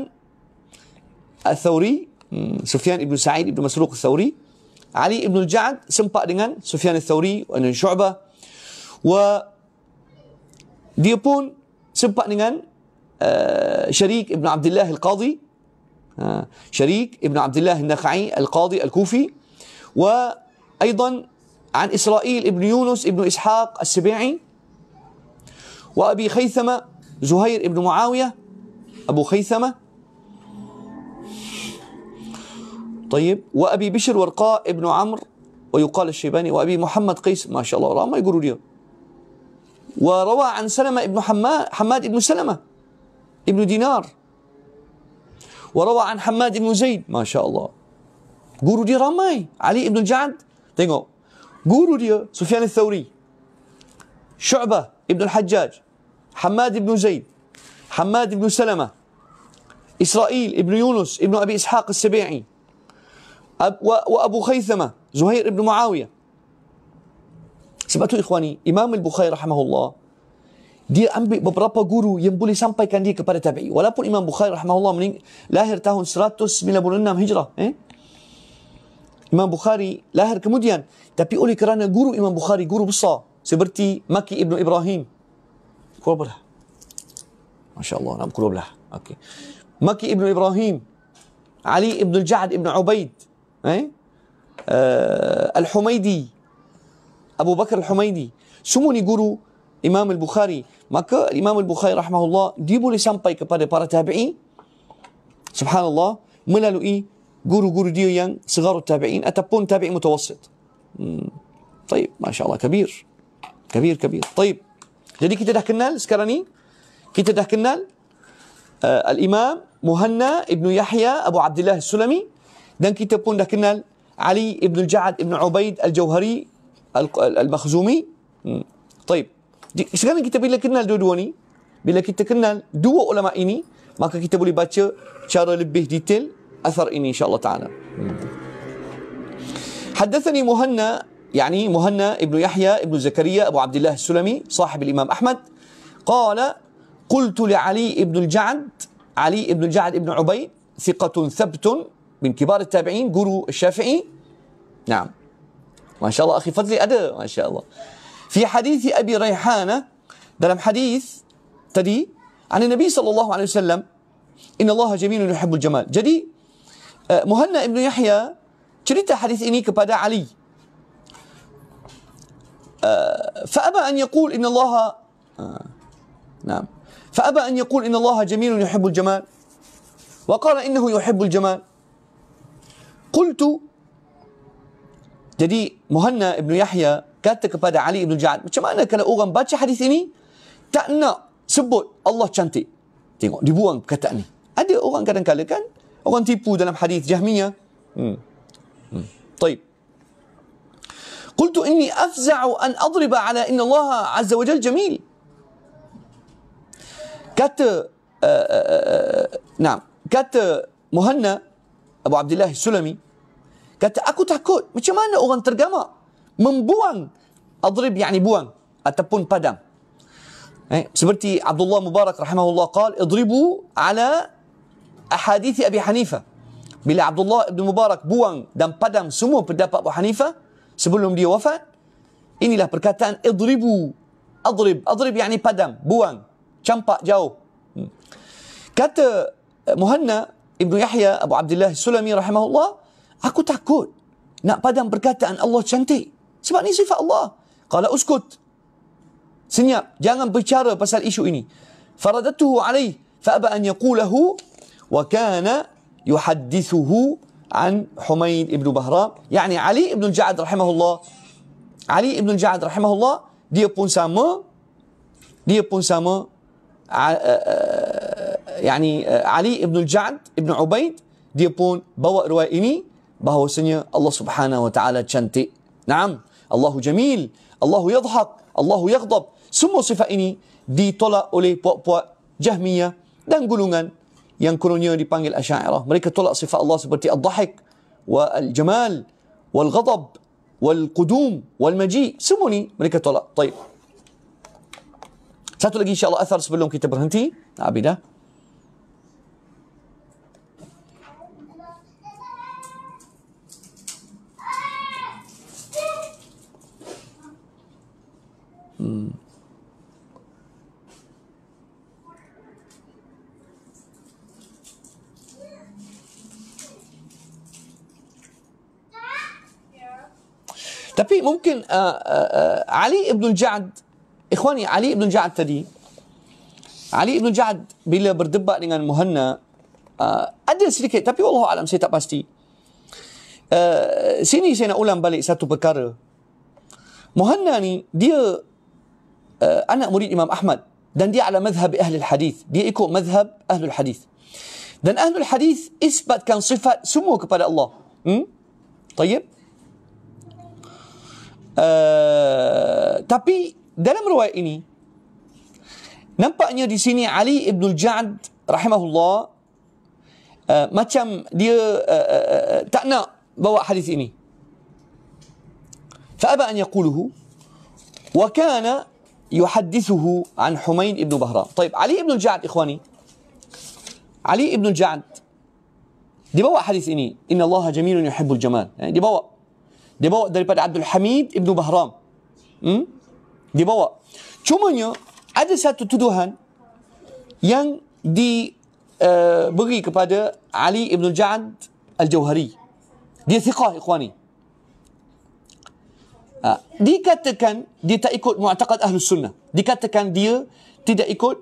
الثوري سفيان ابن سعيد ابن مسروق الثوري علي ابن الجعد sempat دينان سفيان الثوري وان شعبه و ديبون pun دينان آه، شريك ابن عبد الله القاضي آه، شريك ابن عبد الله النخعي القاضي الكوفي وأيضا عن إسرائيل ابن يونس ابن إسحاق السبيعي وأبي خيثمة زهير ابن معاوية أبو خيثمة طيب وأبي بشر ورقاء ابن عمرو ويقال الشيباني وأبي محمد قيس ما شاء الله ما يقولوا لي وروى عن سلمة ابن حماد حماد ابن سلمة ابن دينار وروى عن حماد بن زيد ما شاء الله guru dia ramai علي بن الجعد tengok guru dia سفيان الثوري شعبة ابن الحجاج حماد بن زيد حماد بن سلمة إسرائيل ابن يونس ابن أبي إسحاق السبيعي وأبو خيثمة زهير ابن معاوية سمعتوا إخواني إمام البخاري رحمه الله dia ambil beberapa guru yang boleh sampaikan dia kepada tabi'i. Walaupun Imam Bukhari rahmahullah mening- lahir tahun 196 Hijrah. Eh? Imam Bukhari lahir kemudian. Tapi oleh kerana guru Imam Bukhari, guru besar. Seperti Maki Ibn Ibrahim. Pukul berapa Masya Allah, nak pukul belah. Okay. Maki Ibn Ibrahim. Ali Ibn al Ja'ad Ibn Ubaid. Eh? Uh, Al-Humaydi. Abu Bakar Al-Humaydi. Semua ni guru Imam Al-Bukhari. Maka Imam Al-Bukhari rahmahullah dia boleh sampai kepada para tabi'in subhanallah melalui guru-guru dia yang segar tabi'in ataupun tabi'in mutawassit. Hmm. Taib, masya-Allah kabir. Kabir kabir. Taib. Jadi kita dah kenal sekarang ni kita dah kenal uh, al-Imam Muhanna Ibn Yahya Abu Abdullah Sulami dan kita pun dah kenal Ali Ibn Al-Ja'ad علي بن الجعد بن al الجوهري Hmm. طيب sekarang kita bila kenal dua-dua ni, bila kita kenal dua ulama ini, maka kita boleh baca cara lebih detail asar ini insya-Allah taala. حدثني مهنا يعني مهنا ابن يحيى ابن زكريا ابو عبد الله السلمي صاحب الامام احمد قال قلت لعلي ابن الجعد علي ابن الجعد ابن عبيد ثقة ثبت من كبار التابعين جرو الشافعي نعم ما شاء الله اخي فضلي ada ما شاء الله في حديث أبي ريحانة دلم حديث تدي عن النبي صلى الله عليه وسلم إن الله جميل يحب الجمال جدي آه، مهنا ابن يحيى شريت حديث إني كبدا علي فأبى أن يقول إن الله آه، نعم فأبى أن يقول إن الله جميل يحب الجمال وقال إنه يحب الجمال قلت جدي مهنا ابن يحيى kata kepada Ali ibn Ja'ad, macam mana kalau orang baca hadis ini tak nak sebut Allah cantik? Tengok, dibuang perkataan ni. Ada orang kadang-kadang kan, orang tipu dalam hadis Jahmiyah. Hmm. Hmm. Taib. Qultu inni afza'u an adriba ala inna Allah azza wa jal jamil. Kata uh, uh, nah, kata Muhanna Abu Abdullah Sulami kata aku takut macam mana orang tergamak membuang adrib yakni buang ataupun padam eh, seperti Abdullah Mubarak rahimahullah qal idribu ala ahadith Abi Hanifah bila Abdullah Ibn Mubarak buang dan padam semua pendapat Abu Hanifah sebelum dia wafat inilah perkataan idribu adrib adrib yakni padam buang campak jauh hmm. kata eh, Muhanna Ibn Yahya Abu Abdullah Sulami rahimahullah aku takut nak padam perkataan Allah cantik sebab ni sifat Allah. Qala uskut. Senyap. Jangan bicara pasal isu ini. Faradatuhu alaih. Fa'aba an yakulahu. Wa kana yuhadithuhu an Humayn ibn Bahram. Yani Ali ibn Ja'ad rahimahullah. Ali ibn Ja'ad rahimahullah. Dia pun sama. Dia pun sama. Uh, uh, yani uh, Ali ibn Ja'ad ibn Ubaid. Dia pun bawa ruai ini. Bahawasanya Allah subhanahu wa ta'ala cantik. Naam. Allahu jamil, Allahu yadhhak, Allahu yaghdab. Semua sifat ini ditolak oleh puak-puak Jahmiyah dan golongan yang kononnya dipanggil Asy'ariyah. Mereka tolak sifat Allah seperti ad-dhahik wal jamal wal ghadab wal qudum wal maji. Semua ni mereka tolak. Baik. Satu lagi insya-Allah athar sebelum kita berhenti. Nah, Abidah. Hmm. tapi mungkin uh, uh, uh, Ali ibn Ja'ad, jad ikhwani Ali ibn Ja'ad tadi Ali ibn Ja'ad jad bila berdebat dengan Muhanna uh, ada sedikit tapi Allah alam saya tak pasti uh, sini saya nak ulang balik satu perkara Muhanna ni dia آه، أنا مريد إمام أحمد دان دي على مذهب أهل الحديث دي إيكو مذهب أهل الحديث دن أهل الحديث إثبت كان صفة سموه كبار الله م? طيب آه... تابي دلم رواية إني Nampak ni di sini Ali ibn al-Ja'd rahimahullah uh, macam dia uh, uh, uh, tak nak bawa hadis ini. يحدثه عن حمين بن بهرام طيب علي بن الجعد إخواني علي بن الجعد دي بوا حديث إني إن الله جميل يحب الجمال يعني دي بوا دي بوا دي بعد عبد الحميد بن بهرام م? دي بوا شو من يو أدى ساتو تدوهن ين دي بغيك آه، بغي علي بن الجعد الجوهري دي ثقة إخواني Ha, dikatakan dia tak ikut mu'taqad ahlu sunnah. Dikatakan dia tidak ikut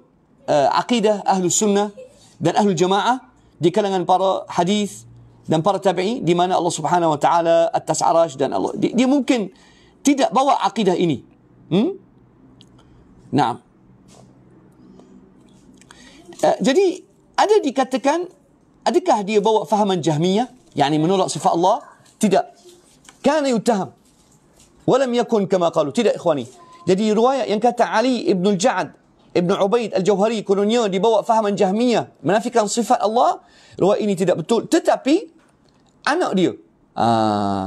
uh, akidah ahlu sunnah dan ahlu jamaah di kalangan para hadis dan para tabi'i di mana Allah subhanahu wa ta'ala atas arash dan Allah. Dia, dia mungkin tidak bawa akidah ini. Hmm? Nah. Ha, uh, jadi ada dikatakan adakah dia bawa fahaman jahmiyah yang menolak sifat Allah? Tidak. Kana yutaham. Walam yakun kama qalu. Tidak ikhwani. Jadi riwayat yang kata Ali ibn al-Ja'ad Ibn Ubaid al-Jawhari kononnya dibawa fahaman jahmiyah menafikan sifat Allah riwayat ini tidak betul tetapi anak dia aa, ah,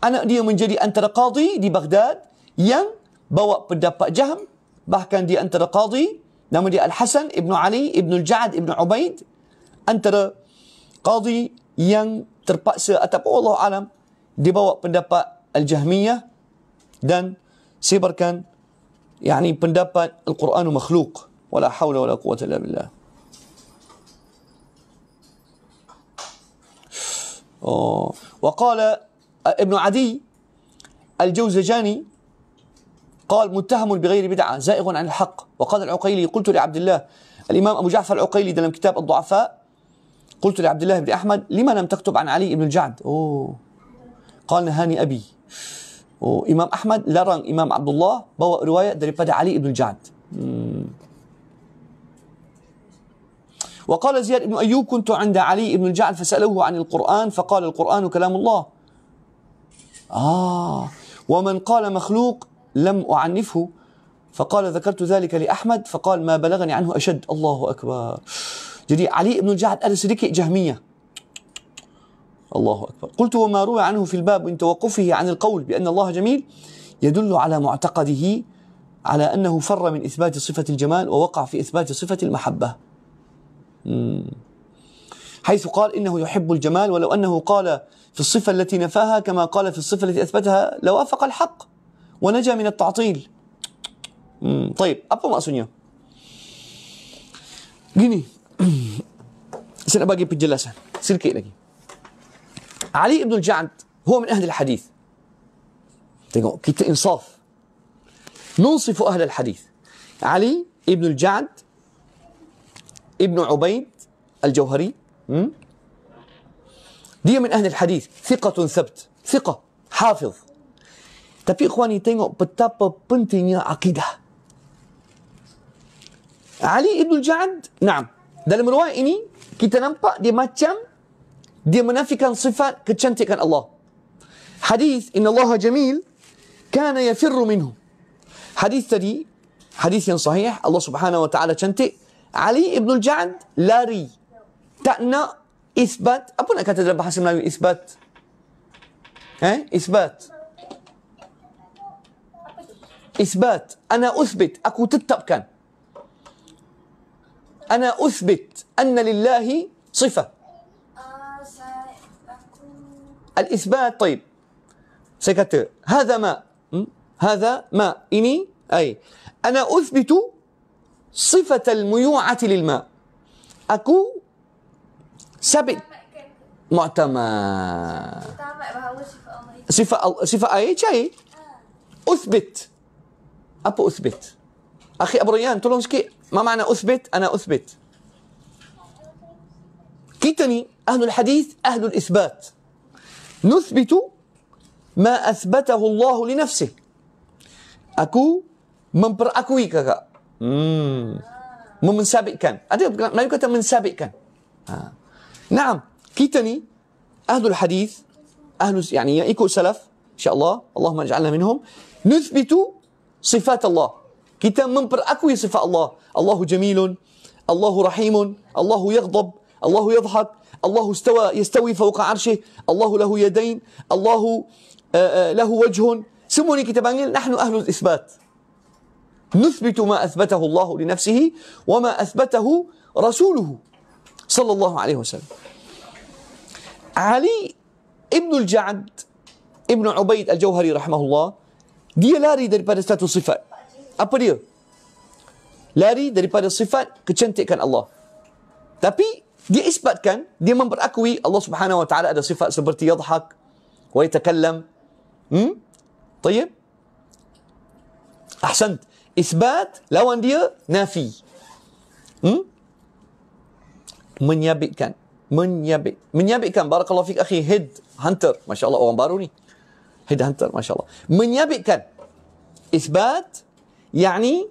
anak dia menjadi antara qadi di Baghdad yang bawa pendapat jahm bahkan di antara qadi nama dia Al-Hasan Ibn Ali Ibn al-Ja'ad Ibn Ubaid antara qadi yang terpaksa ataupun Allah alam dibawa pendapat al-jahmiyah Dan saya berkan yakni pendapat Al-Quran makhluk. Wala hawla wala quwata illa billah. وقال ابن عدي الجوزجاني قال متهم بغير بدعة زائغ عن الحق وقال العقيلي قلت لعبد الله الإمام أبو جعفر العقيلي ده كتاب الضعفاء قلت لعبد الله بن أحمد لما لم تكتب عن علي بن الجعد أوه قال نهاني أبي وامام احمد Ahmad larang عبد الله بوا روايه daripada علي بن الجعد وقال زياد بن أيوب كنت عند علي بن الجعد فسألوه عن القرآن فقال القرآن كلام الله آه ومن قال مخلوق لم أعنفه فقال ذكرت ذلك لأحمد فقال ما بلغني عنه أشد الله أكبر جدي علي بن الجعد قال سيدك جهميه الله أكبر قلت وما روى عنه في الباب من توقفه عن القول بأن الله جميل يدل على معتقده على أنه فر من إثبات صفة الجمال ووقع في إثبات صفة المحبة حيث قال إنه يحب الجمال ولو أنه قال في الصفة التي نفاها كما قال في الصفة التي أثبتها لوافق الحق ونجا من التعطيل طيب أبو maksudnya gini saya nak bagi penjelasan sedikit lagi علي بن الجعد هو من أهل الحديث كيف إنصاف ننصف أهل الحديث علي بن الجعد ابن عبيد الجوهري دي من أهل الحديث ثقة ثبت ثقة حافظ تبي إخواني تينو بتابا بنتين عقيدة علي بن الجعد نعم ده رواي إني كي تنبأ دي ما dia menafikan sifat kecantikan Allah. Hadis Inna Allah Jamil kana yafirru minhu. Hadis tadi, hadis yang sahih Allah Subhanahu wa taala cantik. Ali ibn al-Ja'd lari. Tak nak isbat. Apa nak kata dalam bahasa Melayu isbat? Eh, isbat. Isbat. Ana uthbit. Aku tetapkan. Ana uthbit anna lillahi sifat. الإثبات طيب سيكاتير هذا ماء هذا ماء إني أي أنا أثبت صفة الميوعة للماء أكو سبب معتمد صفة صفة أي شيء أثبت أبو أثبت أخي أبو ريان تولونسكي ما معنى أثبت أنا أثبت كيتني أهل الحديث أهل الإثبات نثبت ما أثبته الله لنفسه أكو ممبر أكوي كذا مم من سابق كان ما يكتب من سابق كان آه. نعم كيتني أهل الحديث أهل يعني يكو سلف إن شاء الله اللهم اجعلنا منهم نثبت صفات الله كتاب من أكوي صفات الله الله جميل الله رحيم الله يغضب الله يضحك الله استوى يستوي فوق عرشه الله له يدين الله آه، آه، له وجه سموني كتبانجيل نحن أهل الإثبات نثبت ما أثبته الله لنفسه وما أثبته رسوله صلى الله عليه وسلم علي ابن الجعد ابن عبيد الجوهري رحمه الله دي لاري lari daripada صفات sifat لاري dia lari صفات كتشنتئ كان الله تبي dia isbatkan, dia memperakui Allah Subhanahu wa taala ada sifat seperti yadhak wa yatakallam. Hmm? طيب احسنت اثبات lawan dia nafi. Hmm? Menyabitkan. Menyabit. Menyabitkan. Barakallahu fik akhi head hunter. masyaallah orang baru ni. Head hunter. masyaallah Menyabitkan. اثبات يعني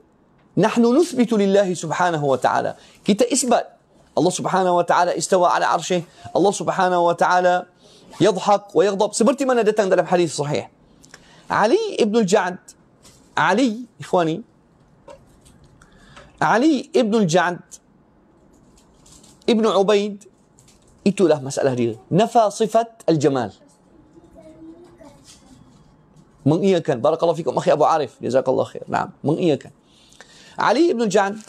نحن نثبت لله سبحانه وتعالى ta'ala. Kita الله سبحانه وتعالى استوى على عرشه الله سبحانه وتعالى يضحك ويغضب سبرتي من ندتان دلم حديث صحيح علي ابن الجعد علي إخواني علي ابن الجعد ابن عبيد إتو له مسألة دي نفى صفة الجمال من إيا كان بارك الله فيكم أخي أبو عارف جزاك الله خير نعم من إيا كان علي ابن الجعد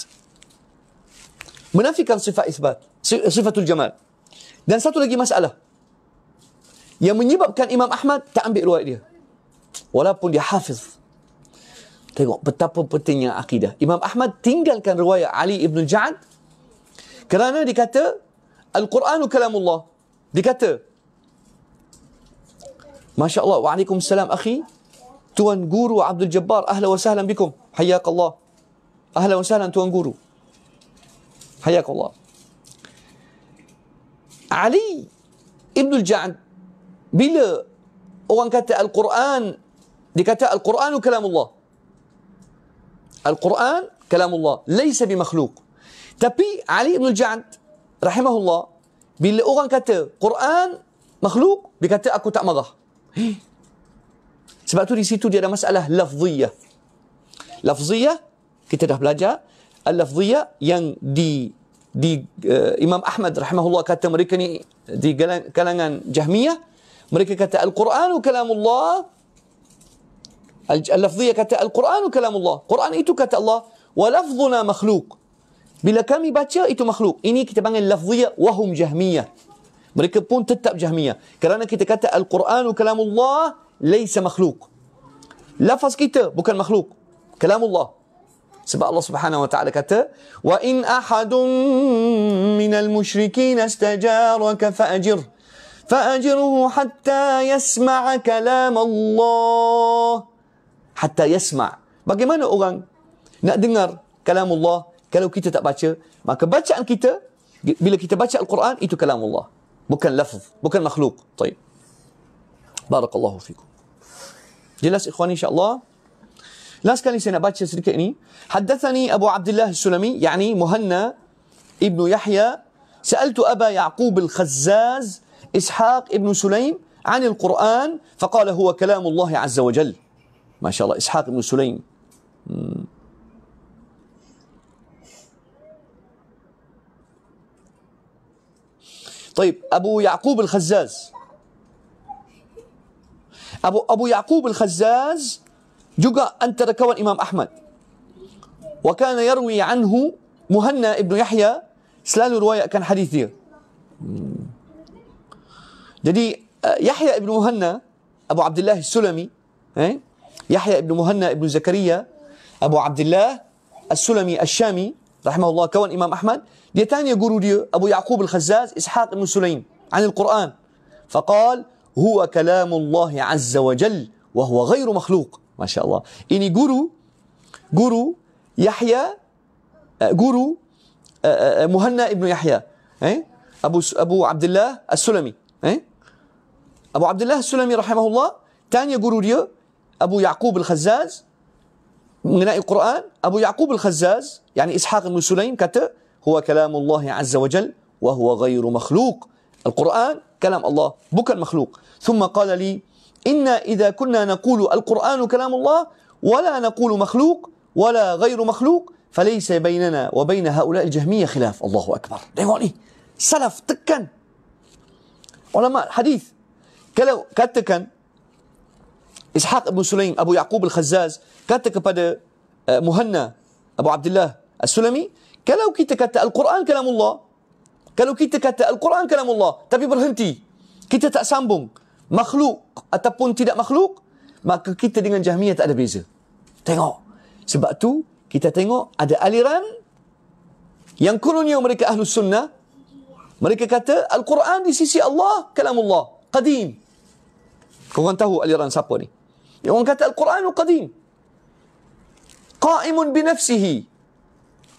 menafikan sifat isbat, sifatul jamal. Dan satu lagi masalah yang menyebabkan Imam Ahmad tak ambil ruwayat dia. Walaupun dia hafiz. Tengok betapa pentingnya akidah. Imam Ahmad tinggalkan riwayat Ali ibn Ja'ad kerana dia kata Al-Quranu kalamullah. Dia kata Masya Allah, wa'alaikumsalam akhi. Tuan Guru Abdul Jabbar, ahla wa sahlan bikum. Hayyakallah. Ahla wa sahlan Tuan Guru. حياك الله علي ابن الجعد بلا orang kata Al-Quran dikata Al-Quran kalam Allah Al-Quran kalam Allah laisa bi makhluk tapi Ali ibn al-Ja'd rahimahullah bila orang kata Quran makhluk dia kata aku tak marah eh. sebab tu di situ dia ada masalah lafziyah lafziyah kita dah belajar al-lafziyah yang di di uh, Imam Ahmad rahimahullah kata mereka ni di kalangan Jahmiyah mereka kata al-Quranu kalamullah al-lafziyah kata al-Quranu kalamullah Quran itu kata Allah wa lafzuna makhluq bila kami baca itu makhluk ini kita panggil lafziyah wahum Jahmiyah mereka pun tetap Jahmiyah kerana kita kata al-Quranu kalamullah laisa makhluq lafaz kita bukan makhluk kalamullah sebab Allah Subhanahu Wa Taala kata, "Wa in ahadun min al-mushrikin istajaraka fa'jir fa'jiruhu hatta yasma'a kalam Allah." Hatta yasma'. Bagaimana orang nak dengar kalam Allah kalau kita tak baca? Maka bacaan kita bila kita baca Al-Quran itu kalam Allah. Bukan lafaz, bukan makhluk. Baik. Barakallahu fikum. Jelas ikhwan insya-Allah. لاس كان سينابات سركني حدثني أبو عبد الله السلمي يعني مهنا ابن يحيى سألت أبا يعقوب الخزاز إسحاق ابن سليم عن القرآن فقال هو كلام الله عز وجل ما شاء الله إسحاق ابن سليم طيب أبو يعقوب الخزاز أبو أبو يعقوب الخزاز جوجا أنت ركوان الإمام أحمد وكان يروي عنه مهنا ابن يحيى سلال رواية كان حديثي جدي يحيى ابن مهنا أبو عبد الله السلمي يحيى ابن مهنا ابن زكريا أبو عبد الله السلمي الشامي رحمه الله كون إمام أحمد دي تاني يقولوا دي أبو يعقوب الخزاز إسحاق بن سليم عن القرآن فقال هو كلام الله عز وجل وهو غير مخلوق ما شاء الله إني جورو جورو يحيى آه، جورو آه، آه، مهنا ابن يحيى إيه؟ أبو أبو عبد الله السلمي إيه؟ أبو عبد الله السلمي رحمه الله تاني جورو ديو أبو يعقوب الخزاز من القرآن أبو يعقوب الخزاز يعني إسحاق بن سليم كتب هو كلام الله عز وجل وهو غير مخلوق القرآن كلام الله بكى المخلوق ثم قال لي إنا إذا كنا نقول القرآن كلام الله ولا نقول مخلوق ولا غير مخلوق فليس بيننا وبين هؤلاء الجهمية خلاف الله أكبر ديواني سلف تكن علماء الحديث كلو كاتكن إسحاق بن سليم أبو يعقوب الخزاز كاتك بعد آه، مهنا أبو عبد الله السلمي كلو كي تكت القرآن كلام الله كلو كي تكت القرآن كلام الله تبي برهنتي كي تتأسامبون makhluk ataupun tidak makhluk, maka kita dengan Jahmiyah tak ada beza. Tengok. Sebab tu, kita tengok ada aliran yang kononnya mereka ahlu sunnah, mereka kata, Al-Quran di sisi Allah, kalamullah, qadim. Kau orang tahu aliran siapa ni? Yang orang kata Al-Quran qadim. Qaimun binafsihi.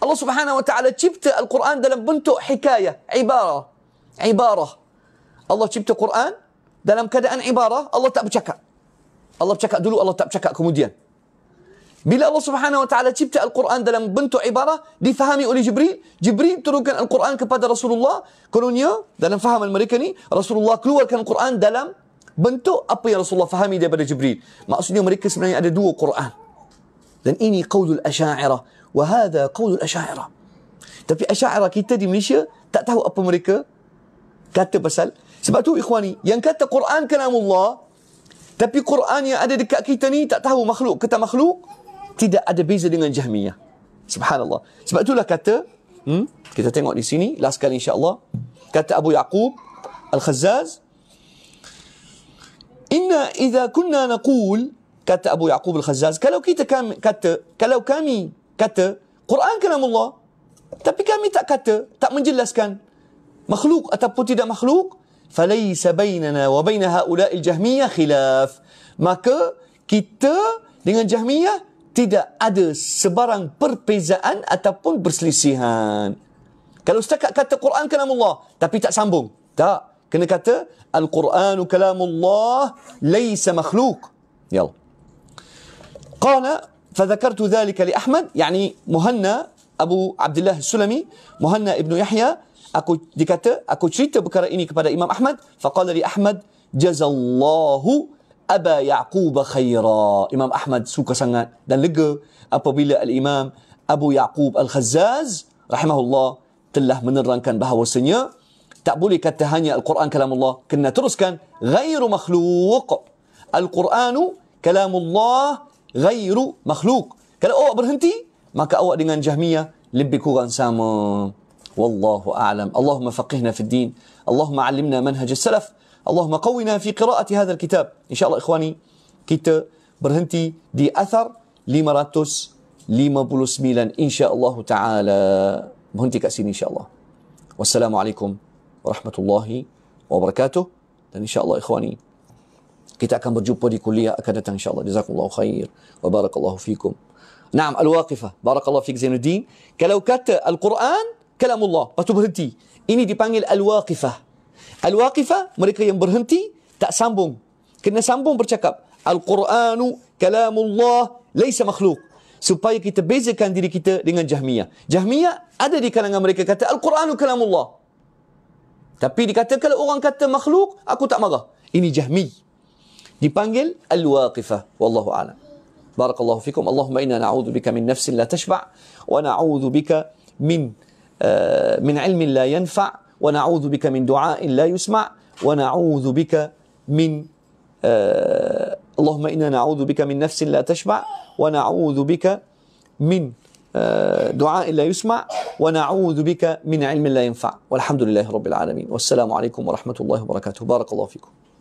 Allah subhanahu wa ta'ala cipta Al-Quran dalam bentuk hikayah, ibarah. Ibarah. Allah cipta Quran dalam keadaan ibarah, Allah tak bercakap. Allah bercakap dulu, Allah tak bercakap kemudian. Bila Allah subhanahu wa ta'ala cipta Al-Quran dalam bentuk ibarah, difahami oleh Jibril. Jibril turunkan Al-Quran kepada Rasulullah. Kononnya, dalam faham mereka ni, Rasulullah keluarkan Al-Quran dalam bentuk apa yang Rasulullah fahami daripada Jibril. Maksudnya mereka sebenarnya ada dua Quran. Dan ini qawdul asya'irah. Wahada qawdul asya'irah. Tapi asya'irah kita di Malaysia tak tahu apa mereka kata pasal sebab tu ikhwani, yang kata Quran kalamullah, tapi Quran yang ada dekat kita ni tak tahu makhluk Kata makhluk, tidak ada beza dengan jahmiyah. Subhanallah. Sebab itulah kata, hmm, kita tengok di sini, last kali insyaAllah, kata Abu Yaqub Al-Khazaz, Inna idha kunna naqul, kata Abu Yaqub Al-Khazaz, kalau kita kami, kata, kalau kami kata, Quran kalamullah, tapi kami tak kata, tak menjelaskan, makhluk ataupun tidak makhluk, فليس بيننا وبين هؤلاء الجهمية خلاف maka kita dengan Jahmiyah tidak ada sebarang perbezaan ataupun perselisihan. Kalau setakat kata Quran kalam Allah tapi tak sambung. Tak. Kena kata Al-Quran kalam ya Allah laysa makhluk. Yal. Qala fadhakartu dhalika li Ahmad. Yani Muhanna Abu Abdullah Sulami. Muhanna Ibn Yahya aku dikata aku cerita perkara ini kepada Imam Ahmad faqala li Ahmad jazallahu aba yaqub khaira Imam Ahmad suka sangat dan lega apabila al-Imam Abu Yaqub al-Khazzaz rahimahullah telah menerangkan bahawasanya tak boleh kata hanya al-Quran kalamullah kena teruskan ghairu makhluq al-Quranu kalamullah ghairu makhluq kalau awak berhenti maka awak dengan Jahmiyah lebih kurang sama. والله أعلم اللهم فقهنا في الدين اللهم علمنا منهج السلف اللهم قونا في قراءة هذا الكتاب إن شاء الله إخواني كتاب برهنتي دي أثر لمراتوس لما بولوس ميلان إن شاء الله تعالى مهنتي كأسين إن شاء الله والسلام عليكم ورحمة الله وبركاته إن شاء الله إخواني كتاب كان kita akan berjumpa di kuliah akan datang insyaAllah. Jazakumullahu khair. Wa barakallahu fikum. Naam, al-waqifah. Barakallahu fik Zainuddin. Kalau kata كت القرآن kalamullah. Lepas tu berhenti. Ini dipanggil al-waqifah. Al-waqifah, mereka yang berhenti, tak sambung. Kena sambung bercakap. Al-Quranu Allah, laisa makhluk. Supaya kita bezakan diri kita dengan jahmiyah. Jahmiyah ada di kalangan mereka kata Al-Quranu Allah. Tapi dikatakan kalau orang kata makhluk, aku tak marah. Ini jahmi. Dipanggil al-waqifah. Wallahu a'lam. Barakallahu fikum. Allahumma inna na'udhu bika min nafsin la tashba' wa na'udhu bika min آه، من علم لا ينفع ونعوذ بك من دعاء لا يسمع ونعوذ بك من آه، اللهم إنا نعوذ بك من نفس لا تشبع ونعوذ بك من آه، دعاء لا يسمع ونعوذ بك من علم لا ينفع والحمد لله رب العالمين والسلام عليكم ورحمة الله وبركاته بارك الله فيكم